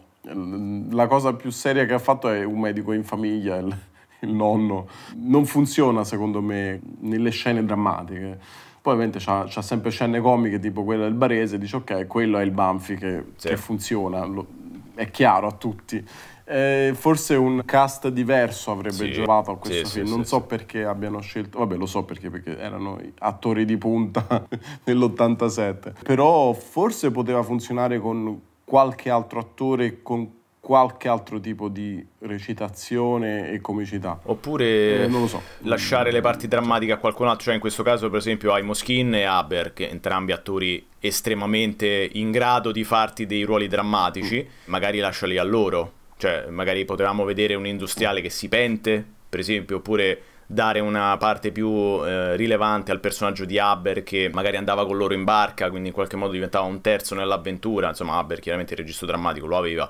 La cosa più seria che ha fatto è un medico in famiglia, il, il nonno. Non funziona secondo me nelle scene drammatiche poi ovviamente c'ha, sempre scene comiche tipo quella del Barese, dice ok, quello è il Banfi che, sì. che funziona, lo, è chiaro a tutti. Eh, forse un cast diverso avrebbe sì. giocato a questo sì, film, non so perché abbiano scelto, vabbè lo so perché, perché erano attori di punta nell'87, però forse poteva funzionare con qualche altro attore con qualche altro tipo di recitazione e comicità. Oppure eh, so. lasciare le parti drammatiche a qualcun altro, cioè in questo caso per esempio hai Moskin e Haber, che entrambi attori estremamente in grado di farti dei ruoli drammatici, mm. magari lasciali a loro, cioè magari potevamo vedere un industriale che si pente, per esempio, oppure dare una parte più eh, rilevante al personaggio di Haber che magari andava con loro in barca, quindi in qualche modo diventava un terzo nell'avventura, insomma Haber chiaramente il registro drammatico lo aveva,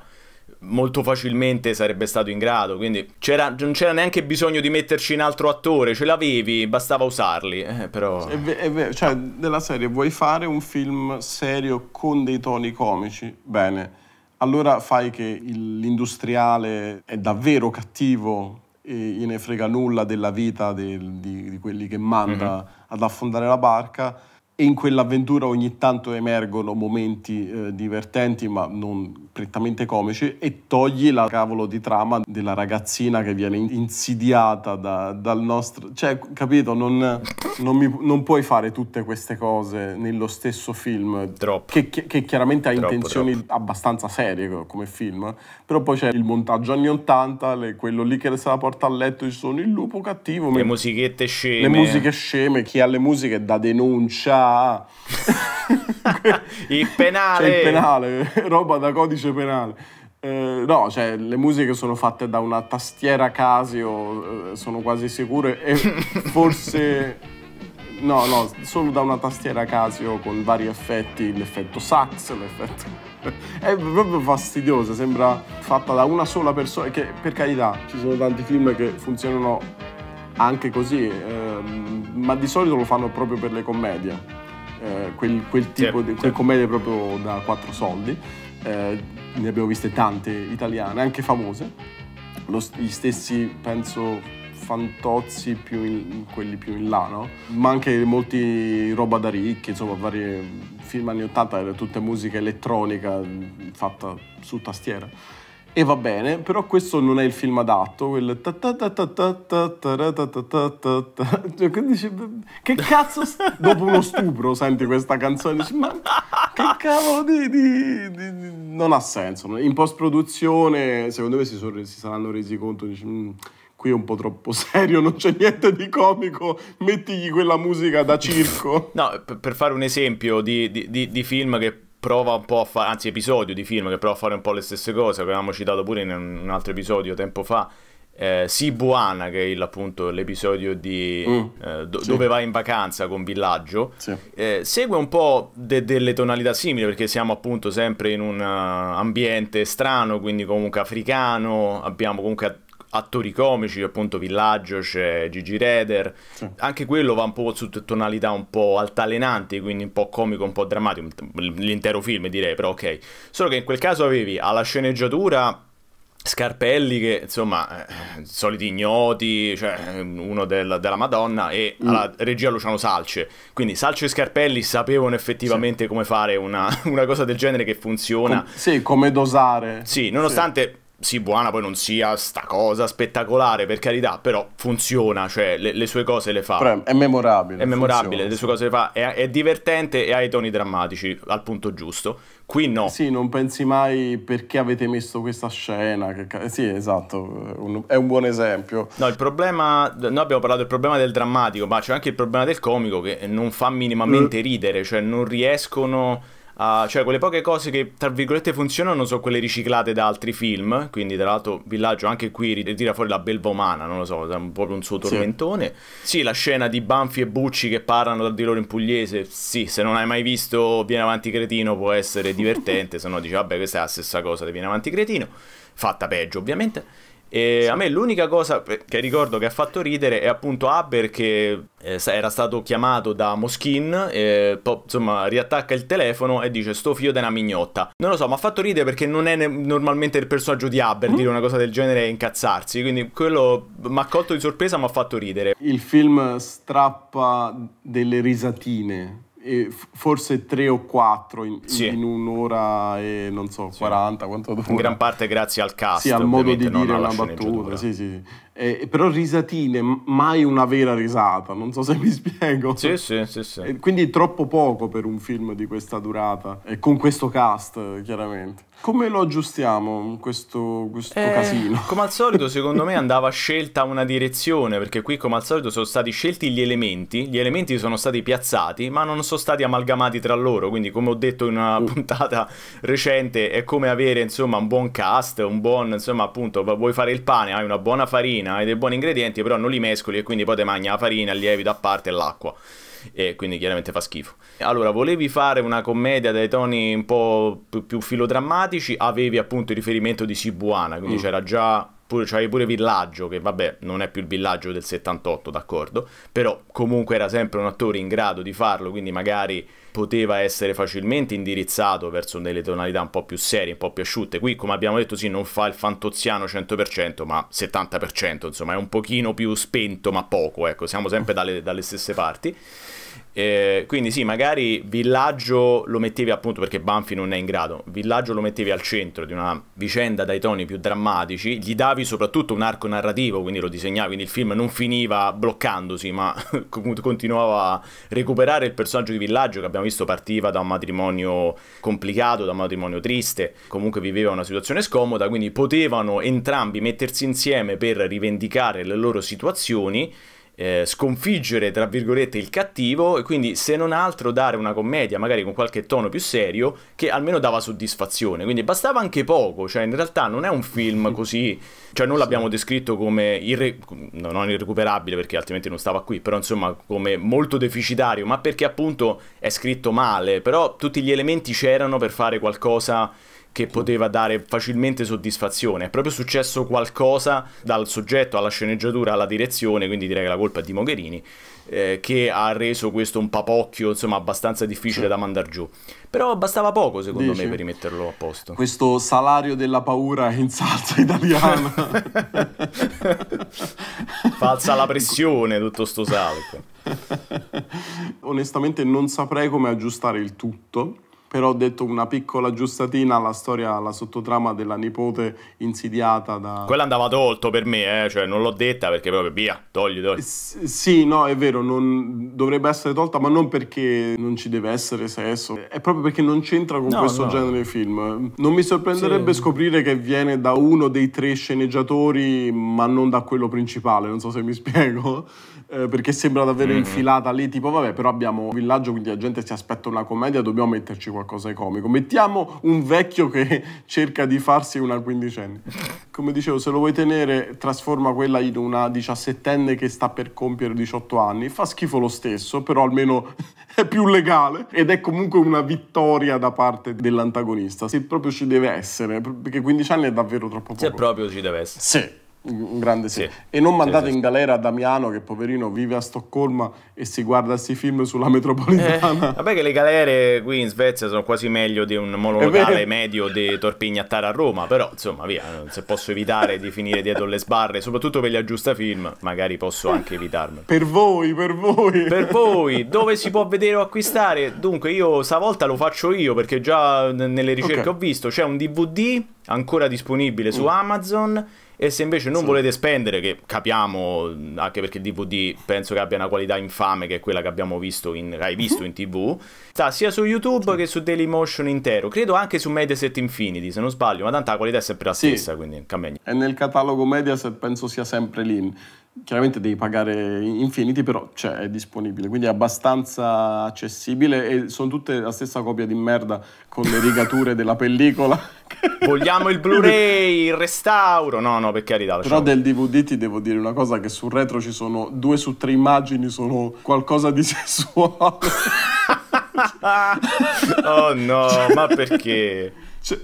molto facilmente sarebbe stato in grado, quindi non c'era neanche bisogno di metterci un altro attore, ce l'avevi, bastava usarli, eh, però... È vero, è vero. cioè, della serie vuoi fare un film serio con dei toni comici? Bene. Allora fai che l'industriale è davvero cattivo e ne frega nulla della vita del, di, di, quelli che manda mm -hmm. ad affondare la barca e in quell'avventura ogni tanto emergono momenti eh, divertenti ma non prettamente comici e togli la cavolo di trama della ragazzina che viene insidiata da, dal nostro... Cioè, capito, non, non, mi, non, puoi fare tutte queste cose nello stesso film. Troppo. Che, che, che chiaramente ha troppo, intenzioni troppo. abbastanza serie come film, però poi c'è il montaggio anni 80, le, quello lì che se la porta a letto, ci sono il lupo cattivo. Le musichette sceme. Le musiche sceme, chi ha le musiche da denuncia il penale! Cioè, il penale, roba da codice penale. Eh, no, cioè, le musiche sono fatte da una tastiera Casio, eh, sono quasi sicure, e forse... No, no, solo da una tastiera Casio con vari effetti, l'effetto sax, l'effetto... È proprio fastidiosa, sembra fatta da una sola persona, che per carità ci sono tanti film che funzionano anche così, ehm, ma di solito lo fanno proprio per le commedie. Eh, quel, quel, tipo certo, di certo. commedie proprio da quattro soldi. Eh, ne abbiamo viste tante italiane, anche famose. Lo, gli stessi, penso, fantozzi più in, quelli più in là, no? Ma anche molti roba da ricchi, insomma, vari film anni 80 era tutta musica elettronica fatta su tastiera e va bene, però questo non è il film adatto, quel che cazzo dopo uno stupro senti questa canzone ma che cavolo di, di, di, non ha senso. In post produzione, secondo me si, sono, si saranno resi conto dici, mm, qui è un po' troppo serio, non c'è niente di comico, mettigli quella musica da circo. No, per fare un esempio di, di film che prova un po' a fare, anzi episodio di film che prova a fare un po' le stesse cose, che avevamo citato pure in un altro episodio tempo fa, eh, Sibuana, che è il, appunto l'episodio di, mm, eh, do, sì. dove va in vacanza con Villaggio, sì. eh, segue un po' de delle tonalità simili perché siamo appunto sempre in un eh, ambiente strano, quindi comunque africano, abbiamo comunque attori comici, appunto Villaggio, c'è Gigi Reder, sì. anche quello va un po' su tonalità un po' altalenanti, quindi un po' comico, un po' drammatico, l'intero film direi, però ok. Solo che in quel caso avevi alla sceneggiatura Scarpelli che insomma eh, soliti ignoti, cioè uno del, della Madonna e mm. alla regia Luciano Salce. Quindi Salce e Scarpelli sapevano effettivamente sì. come fare una, una, cosa del genere che funziona. Com- sì, come dosare. Sì, nonostante sì sì buona poi non sia sta cosa spettacolare per carità però funziona cioè le, le sue cose le fa però è memorabile è memorabile funziona. le sue cose le fa è, è, divertente e ha i toni drammatici al punto giusto qui no sì non pensi mai perché avete messo questa scena che... sì esatto un, è un buon esempio no il problema noi abbiamo parlato del problema del drammatico ma c'è anche il problema del comico che non fa minimamente mm. ridere cioè non riescono Uh, cioè quelle poche cose che tra virgolette funzionano sono quelle riciclate da altri film, quindi tra l'altro Villaggio anche qui ritira fuori la belva umana, non lo so, è proprio un suo tormentone. Sì. sì, la scena di Banfi e Bucci che parlano tra di loro in pugliese, sì, se non hai mai visto Viene avanti cretino può essere divertente, se no dici vabbè questa è la stessa cosa di Viene avanti cretino, fatta peggio ovviamente. E sì. a me l'unica cosa che ricordo che ha fatto ridere è appunto Haber che eh, era stato chiamato da Moskin, e insomma riattacca il telefono e dice sto figlio di una mignotta. Non lo so, mi ha fatto ridere perché non è normalmente il personaggio di Haber mm dire una cosa del genere e incazzarsi, quindi quello mi ha colto di sorpresa, mi ha fatto ridere. Il film strappa delle risatine forse tre o quattro in, sì. in un'ora e non so, sì. 40, quanto dura. In gran parte grazie al cast. Sì, al modo di dire una battuta. Sì, sì, sì. Eh, però risatine, mai una vera risata, non so se mi spiego. Sì, sì, sì, sì. Eh, quindi è troppo poco per un film di questa durata, e eh, con questo cast, eh, chiaramente. Come lo aggiustiamo questo, questo eh, casino? Come al solito, secondo me andava scelta una direzione, perché qui, come al solito, sono stati scelti gli elementi, gli elementi sono stati piazzati, ma non sono stati amalgamati tra loro. Quindi, come ho detto in una uh. puntata recente, è come avere, insomma, un buon cast, un buon, insomma, appunto, vuoi fare il pane, hai una buona farina farina, hai dei buoni ingredienti, però non li mescoli e quindi poi te mangia la farina, il lievito a parte e l'acqua. E quindi chiaramente fa schifo. Allora, volevi fare una commedia dai toni un po' più filodrammatici, avevi appunto il riferimento di Sibuana, quindi mm. c'era già pure, c'avevi pure Villaggio, che vabbè non è più il Villaggio del 78, d'accordo, però comunque era sempre un attore in grado di farlo, quindi magari poteva essere facilmente indirizzato verso delle tonalità un po' più serie, un po' più asciutte. Qui, come abbiamo detto, sì, non fa il fantoziano 100%, ma 70%, insomma, è un pochino più spento, ma poco, ecco, siamo sempre dalle, dalle stesse parti. Eh, quindi sì, magari villaggio lo mettevi appunto perché Banfi non è in grado, villaggio lo mettevi al centro di una vicenda dai toni più drammatici, gli davi soprattutto un arco narrativo, quindi lo disegnavi, quindi il film non finiva bloccandosi, ma continuava a recuperare il personaggio di villaggio che abbiamo visto partiva da un matrimonio complicato, da un matrimonio triste, comunque viveva una situazione scomoda, quindi potevano entrambi mettersi insieme per rivendicare le loro situazioni eh, sconfiggere, tra virgolette, il cattivo e quindi se non altro dare una commedia magari con qualche tono più serio che almeno dava soddisfazione. Quindi bastava anche poco, cioè in realtà non è un film così, cioè non l'abbiamo descritto come irre- non irrecuperabile perché altrimenti non stava qui, però insomma come molto deficitario, ma perché appunto è scritto male, però tutti gli elementi c'erano per fare qualcosa che poteva dare facilmente soddisfazione. È proprio successo qualcosa dal soggetto alla sceneggiatura alla direzione, quindi direi che la colpa è di Mogherini, eh, che ha reso questo un papocchio, insomma, abbastanza difficile da mandare giù. Però bastava poco, secondo Dici, me, per rimetterlo a posto. Questo salario della paura in salsa italiana. Falsa la pressione, tutto sto salto. Onestamente non saprei come aggiustare il tutto però ho detto una piccola giustatina alla storia, alla sottotrama della nipote insidiata da... Quella andava tolto per me, eh? cioè non l'ho detta perché proprio via, togli, togli. S- sì, no, è vero, non... dovrebbe essere tolta, ma non perché non ci deve essere sesso, è proprio perché non c'entra con no, questo no. genere di film. Non mi sorprenderebbe sì. scoprire che viene da uno dei tre sceneggiatori, ma non da quello principale, non so se mi spiego. Eh, perché sembra davvero mm-hmm. infilata lì, tipo vabbè, però abbiamo un villaggio, quindi la gente si aspetta una commedia, dobbiamo metterci qualcosa di comico. Mettiamo un vecchio che cerca di farsi una quindicenne. Come dicevo, se lo vuoi tenere, trasforma quella in una diciassettenne che sta per compiere 18 anni. Fa schifo lo stesso, però almeno è più legale ed è comunque una vittoria da parte dell'antagonista. Se proprio ci deve essere, perché 15 anni è davvero troppo poco. Se proprio ci deve essere. Sì. Un grande sì. sì. E non mandate sì, in galera Damiano che poverino vive a Stoccolma e si guarda questi film sulla metropolitana. Eh, vabbè che le galere qui in Svezia sono quasi meglio di un monologale medio di Torpignattara a Roma, però insomma via, se posso evitare di finire dietro le sbarre, soprattutto per gli aggiusta film, magari posso anche evitarmelo. Per voi, per voi. Per voi, dove si può vedere o acquistare? Dunque io stavolta lo faccio io perché già nelle ricerche okay. ho visto, c'è un DVD ancora disponibile su mm. Amazon e se invece non sì. volete spendere, che capiamo anche perché il DVD penso che abbia una qualità infame che è quella che abbiamo visto in, hai mhm. visto in tv, sta sia su YouTube sì. che su Dailymotion intero, credo anche su Mediaset Infinity se non sbaglio, ma tanto la qualità è sempre la stessa, sì. quindi cambia niente. E nel catalogo Mediaset penso sia sempre lì chiaramente devi pagare infiniti, però cioè, è disponibile, quindi è abbastanza accessibile e sono tutte la stessa copia di merda con le rigature della pellicola. Vogliamo il Blu-ray, il restauro. No, no, per carità. Però del DVD ti devo dire una cosa che sul retro ci sono due su tre immagini sono qualcosa di sessuale. oh no, ma perché?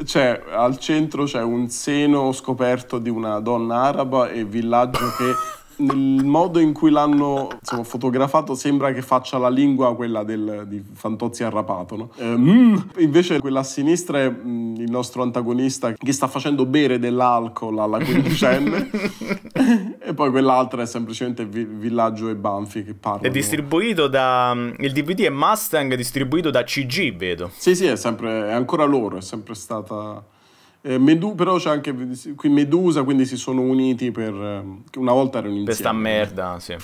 C'è, al centro c'è un seno scoperto di una donna araba e villaggio che nel modo in cui l'hanno insomma, fotografato sembra che faccia la lingua quella del, di Fantozzi arrapato. No? Eh, mm. Invece quella a sinistra è mm, il nostro antagonista che sta facendo bere dell'alcol alla quindicenne e poi quell'altra è semplicemente vi- Villaggio e Banfi che parlano. È distribuito da... Mm, il DVD è Mustang distribuito da CG vedo. Sì sì è sempre... è ancora loro, è sempre stata eh, Medu, però c'è anche qui Medusa, quindi si sono uniti per... Eh, una volta erano insieme. Per sta merda, sì.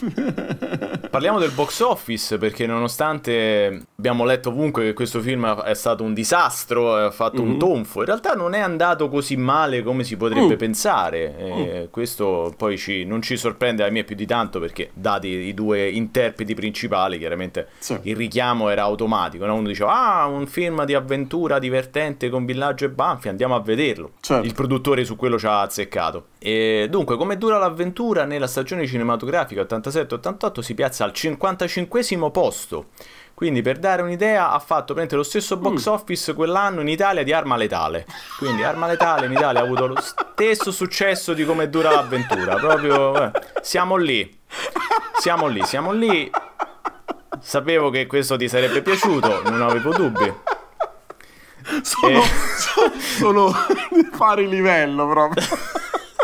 Parliamo del box office, perché nonostante abbiamo letto ovunque che questo film è stato un disastro, ha fatto mm -hmm. un mhm. tonfo, in realtà non è andato così male come si potrebbe mm. pensare. E mm. Questo poi ci, non ci sorprende, ahimè, più di tanto, perché dati i due interpreti principali, chiaramente sì. il richiamo era automatico. No? Uno diceva, ah, un film di avventura divertente con Villaggio e Banfi, andiamo a vedere saperlo. Certo. Il produttore su quello ci ha azzeccato. E dunque, come dura l'avventura nella stagione cinematografica 87-88 si piazza al 55 posto. Quindi per dare un'idea ha fatto praticamente lo stesso box mm. office quell'anno in Italia di Arma Letale. Quindi Arma Letale in Italia ha avuto lo stesso successo di come dura l'avventura. Proprio eh, siamo lì. Siamo lì, siamo lì. Sapevo che questo ti sarebbe piaciuto, non avevo dubbi. Sono, eh. sono di pari livello proprio.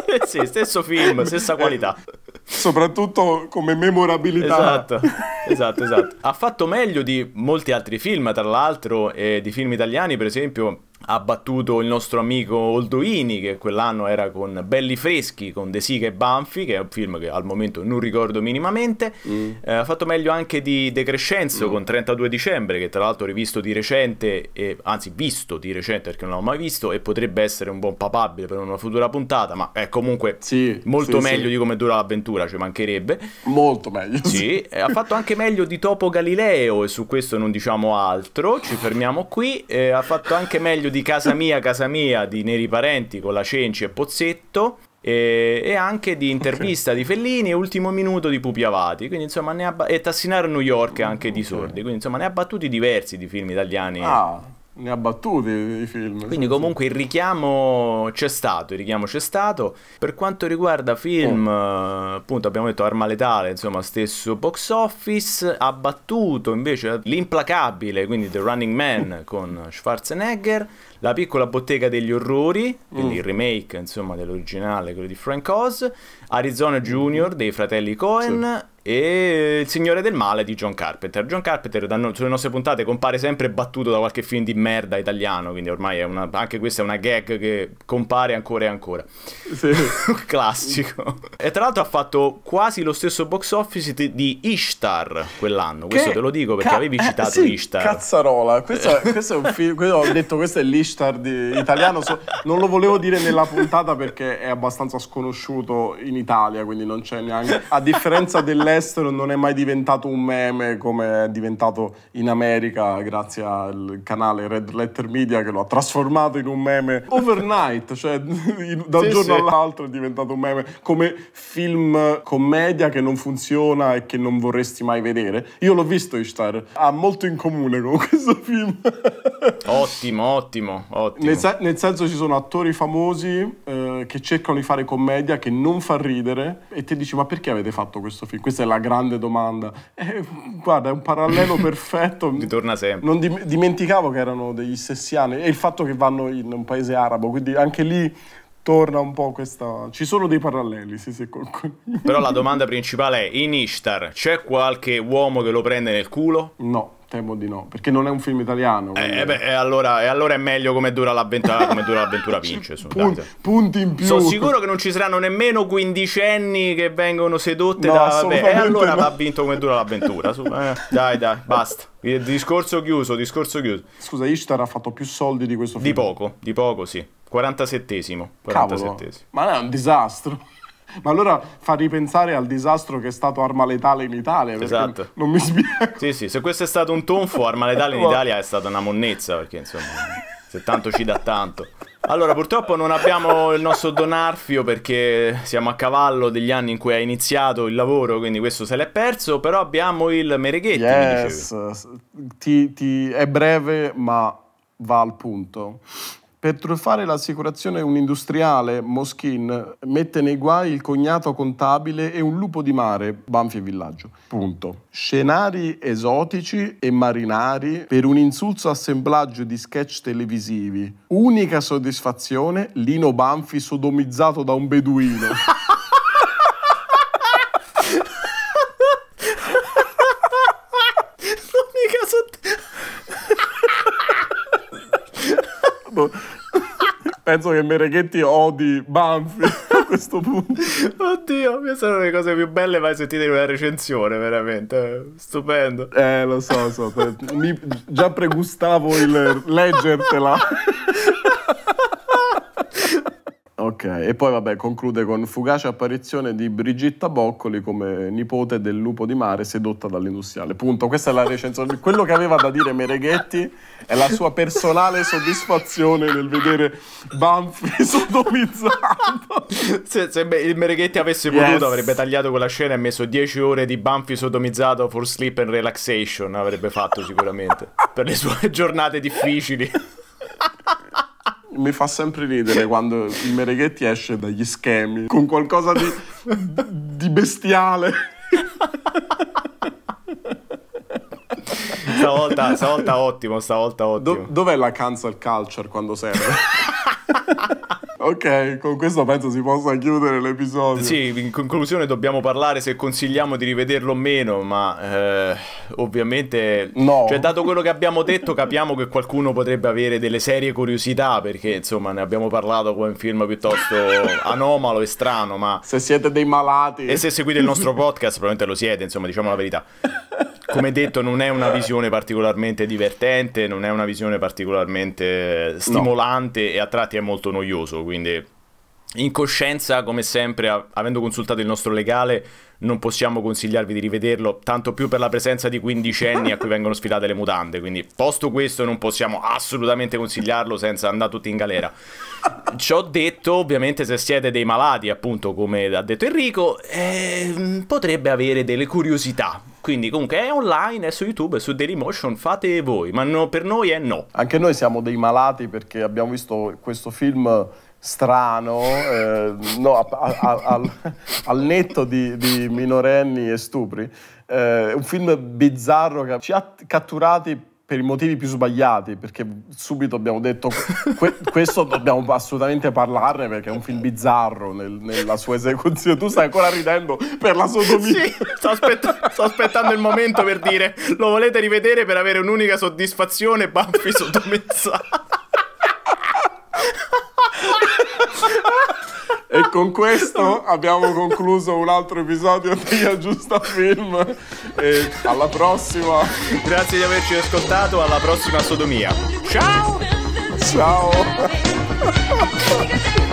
Eh sì, stesso film, stessa qualità. Soprattutto come memorabilità. Esatto, esatto, esatto. Ha fatto meglio di molti altri film, tra l'altro, e di film italiani, per esempio ha battuto il nostro amico Oldoini che quell'anno era con Belli Freschi, con De Sica e Banfi, che è un film che al momento non ricordo minimamente. Mm. Eh, ha fatto meglio anche di De Crescenzo mm. con 32 dicembre, che tra l'altro ho rivisto di recente, e, anzi visto di recente perché non l'ho mai visto e potrebbe essere un buon papabile per una futura puntata, ma è comunque sì, molto sì, meglio sì. di come dura l'avventura, ci mancherebbe. Molto meglio. Sì, ha fatto anche meglio di Topo Galileo e su questo non diciamo altro, ci fermiamo qui. Eh, ha fatto anche meglio di di Casa Mia, Casa Mia di Neri Parenti con la Cenci e Pozzetto e, e anche di intervista okay. di Fellini e Ultimo Minuto di Pupi Avati quindi, insomma, ne e Tassinare New York anche di Sordi quindi insomma ne ha battuti diversi di film italiani ah ne ha battuti i film. Quindi comunque il richiamo c'è stato, il richiamo c'è stato. Per quanto riguarda film, oh. appunto abbiamo detto Arma Letale, insomma stesso box office, ha battuto invece l'implacabile, quindi The Running Man mm. con Schwarzenegger, La piccola bottega degli orrori, mm. quindi mm. il remake insomma dell'originale, quello di Frank Oz, Arizona Junior dei fratelli Cohen. Sì e Il Signore del Male di John Carpenter. John Carpenter no sulle nostre puntate compare sempre battuto da qualche film di merda italiano, quindi ormai una, anche questa è una gag che compare ancora e ancora. Sì. Classico. E tra l'altro ha fatto quasi lo stesso box office di Ishtar quell'anno, questo che te lo dico perché avevi eh, citato eh, sì, Ishtar. Cazzarola, questo, questo è un film, ho detto questo è l'Ishtar di, italiano, so, non lo volevo dire nella puntata perché è abbastanza sconosciuto in Italia, quindi non c'è neanche... A differenza dell'estero all'estero non è mai diventato un meme come è diventato in America grazie al canale Red Letter Media che lo ha trasformato in un meme overnight, cioè da un sì, giorno sì. all'altro è diventato un meme come film commedia che non funziona e che non vorresti mai vedere. Io l'ho visto Ishtar, ha molto in comune con questo film. ottimo, ottimo, ottimo. Nel, se- nel, senso ci sono attori famosi eh, che cercano di fare commedia che non fa ridere e ti dici ma perché avete fatto questo film? Questa è la grande domanda. Eh, guarda, è un parallelo perfetto. Ritorna sempre. Non dim- dimenticavo che erano degli stessi anni e il fatto che vanno in un paese arabo, quindi anche lì torna un po' questa... Ci sono dei paralleli, sì, sì. Con... Però la domanda principale è, in Ishtar c'è qualche uomo che lo prende nel culo? No. Temo di no, perché non è un film italiano. Eh, beh, e, allora, e, allora, è meglio come dura l'avventura, come dura l'avventura vince. Su, Pun, punti in più. Sono sicuro che non ci saranno nemmeno quindicenni che vengono sedotte no, da... Beh, e allora no. va vinto come dura l'avventura. Su, eh, dai, dai, basta. Discorso chiuso, discorso chiuso. Scusa, Ishtar ha fatto più soldi di questo film. Di poco, di poco, sì. 47esimo. 47esimo. Ma è un disastro. Ma allora fa ripensare al disastro che è stato Arma Letale in Italia. Esatto. Non mi spiego. Sì, sì, se questo è stato un tonfo, Arma Letale in Italia è stata una monnezza, perché insomma, se tanto ci dà tanto. Allora, purtroppo non abbiamo il nostro Donarfio perché siamo a cavallo degli anni in cui ha iniziato il lavoro, quindi questo se l'è perso, però abbiamo il Mereghetti, yes. Ti, ti, è breve, ma va al punto. Per truffare l'assicurazione un industriale, Moschin, mette nei guai il cognato contabile e un lupo di mare, Banfi e Villaggio. Punto. Scenari esotici e marinari per un insulso assemblaggio di sketch televisivi. Unica soddisfazione, Lino Banfi sodomizzato da un beduino. L'unica soddisfazione... penso che Mereghetti odi Banfi a questo punto. Oddio, queste sono le cose più belle mai sentite in una recensione, veramente. Eh, stupendo. Eh, lo so, so. Mi, già pregustavo il leggertela. e poi vabbè, conclude con fugace apparizione di Brigitta Boccoli come nipote del lupo di mare sedotta dall'industriale. Punto, questa è la recensione. Quello che aveva da dire Mereghetti è la sua personale soddisfazione nel vedere Banfi sodomizzato. Se, se il Mereghetti avesse yes. potuto avrebbe tagliato quella scena e messo 10 ore di Banfi sodomizzato for sleep and relaxation, avrebbe fatto sicuramente, per le sue giornate difficili mi fa sempre ridere quando il Mereghetti esce dagli schemi con qualcosa di, di bestiale. Stavolta, stavolta ottimo, stavolta ottimo. Do, dov'è la cancel culture quando serve? Ok, con questo penso si possa chiudere l'episodio. Sì, in conclusione dobbiamo parlare se consigliamo di rivederlo o meno, ma eh, ovviamente... No. Cioè, dato quello che abbiamo detto, capiamo che qualcuno potrebbe avere delle serie curiosità, perché insomma ne abbiamo parlato come un film piuttosto anomalo e strano, ma... Se siete dei malati... E se seguite il nostro podcast probabilmente lo siete, insomma, diciamo la verità. come detto non è una visione particolarmente divertente, non è una visione particolarmente eh, stimolante no. e a tratti è molto noioso, quindi in coscienza, come sempre, avendo consultato il nostro legale, non possiamo consigliarvi di rivederlo, tanto più per la presenza di quindicenni a cui vengono sfilate le mutande. Quindi, posto questo, non possiamo assolutamente consigliarlo senza andare tutti in galera. Ciò detto, ovviamente, se siete dei malati, appunto, come ha detto Enrico, eh, potrebbe avere delle curiosità. Quindi, comunque, è online, è su YouTube, è su Dailymotion, fate voi, ma no, per noi è no. Anche noi siamo dei malati perché abbiamo visto questo film strano, eh, no, a, a, al, al, netto di, di, minorenni e stupri, eh, un film bizzarro che ci ha catturati per i motivi più sbagliati, perché subito abbiamo detto que, questo dobbiamo assolutamente parlarne perché è un film bizzarro nel, nella sua esecuzione. Tu stai ancora ridendo per la sodomia. Sì, sto, aspett- sto, aspettando il momento per dire lo volete rivedere per avere un'unica soddisfazione, Baffi sodomizzato e con questo abbiamo concluso un altro episodio di Aggiusta Film. E alla prossima. Grazie di averci ascoltato. Alla prossima Sodomia. Ciao. Ciao.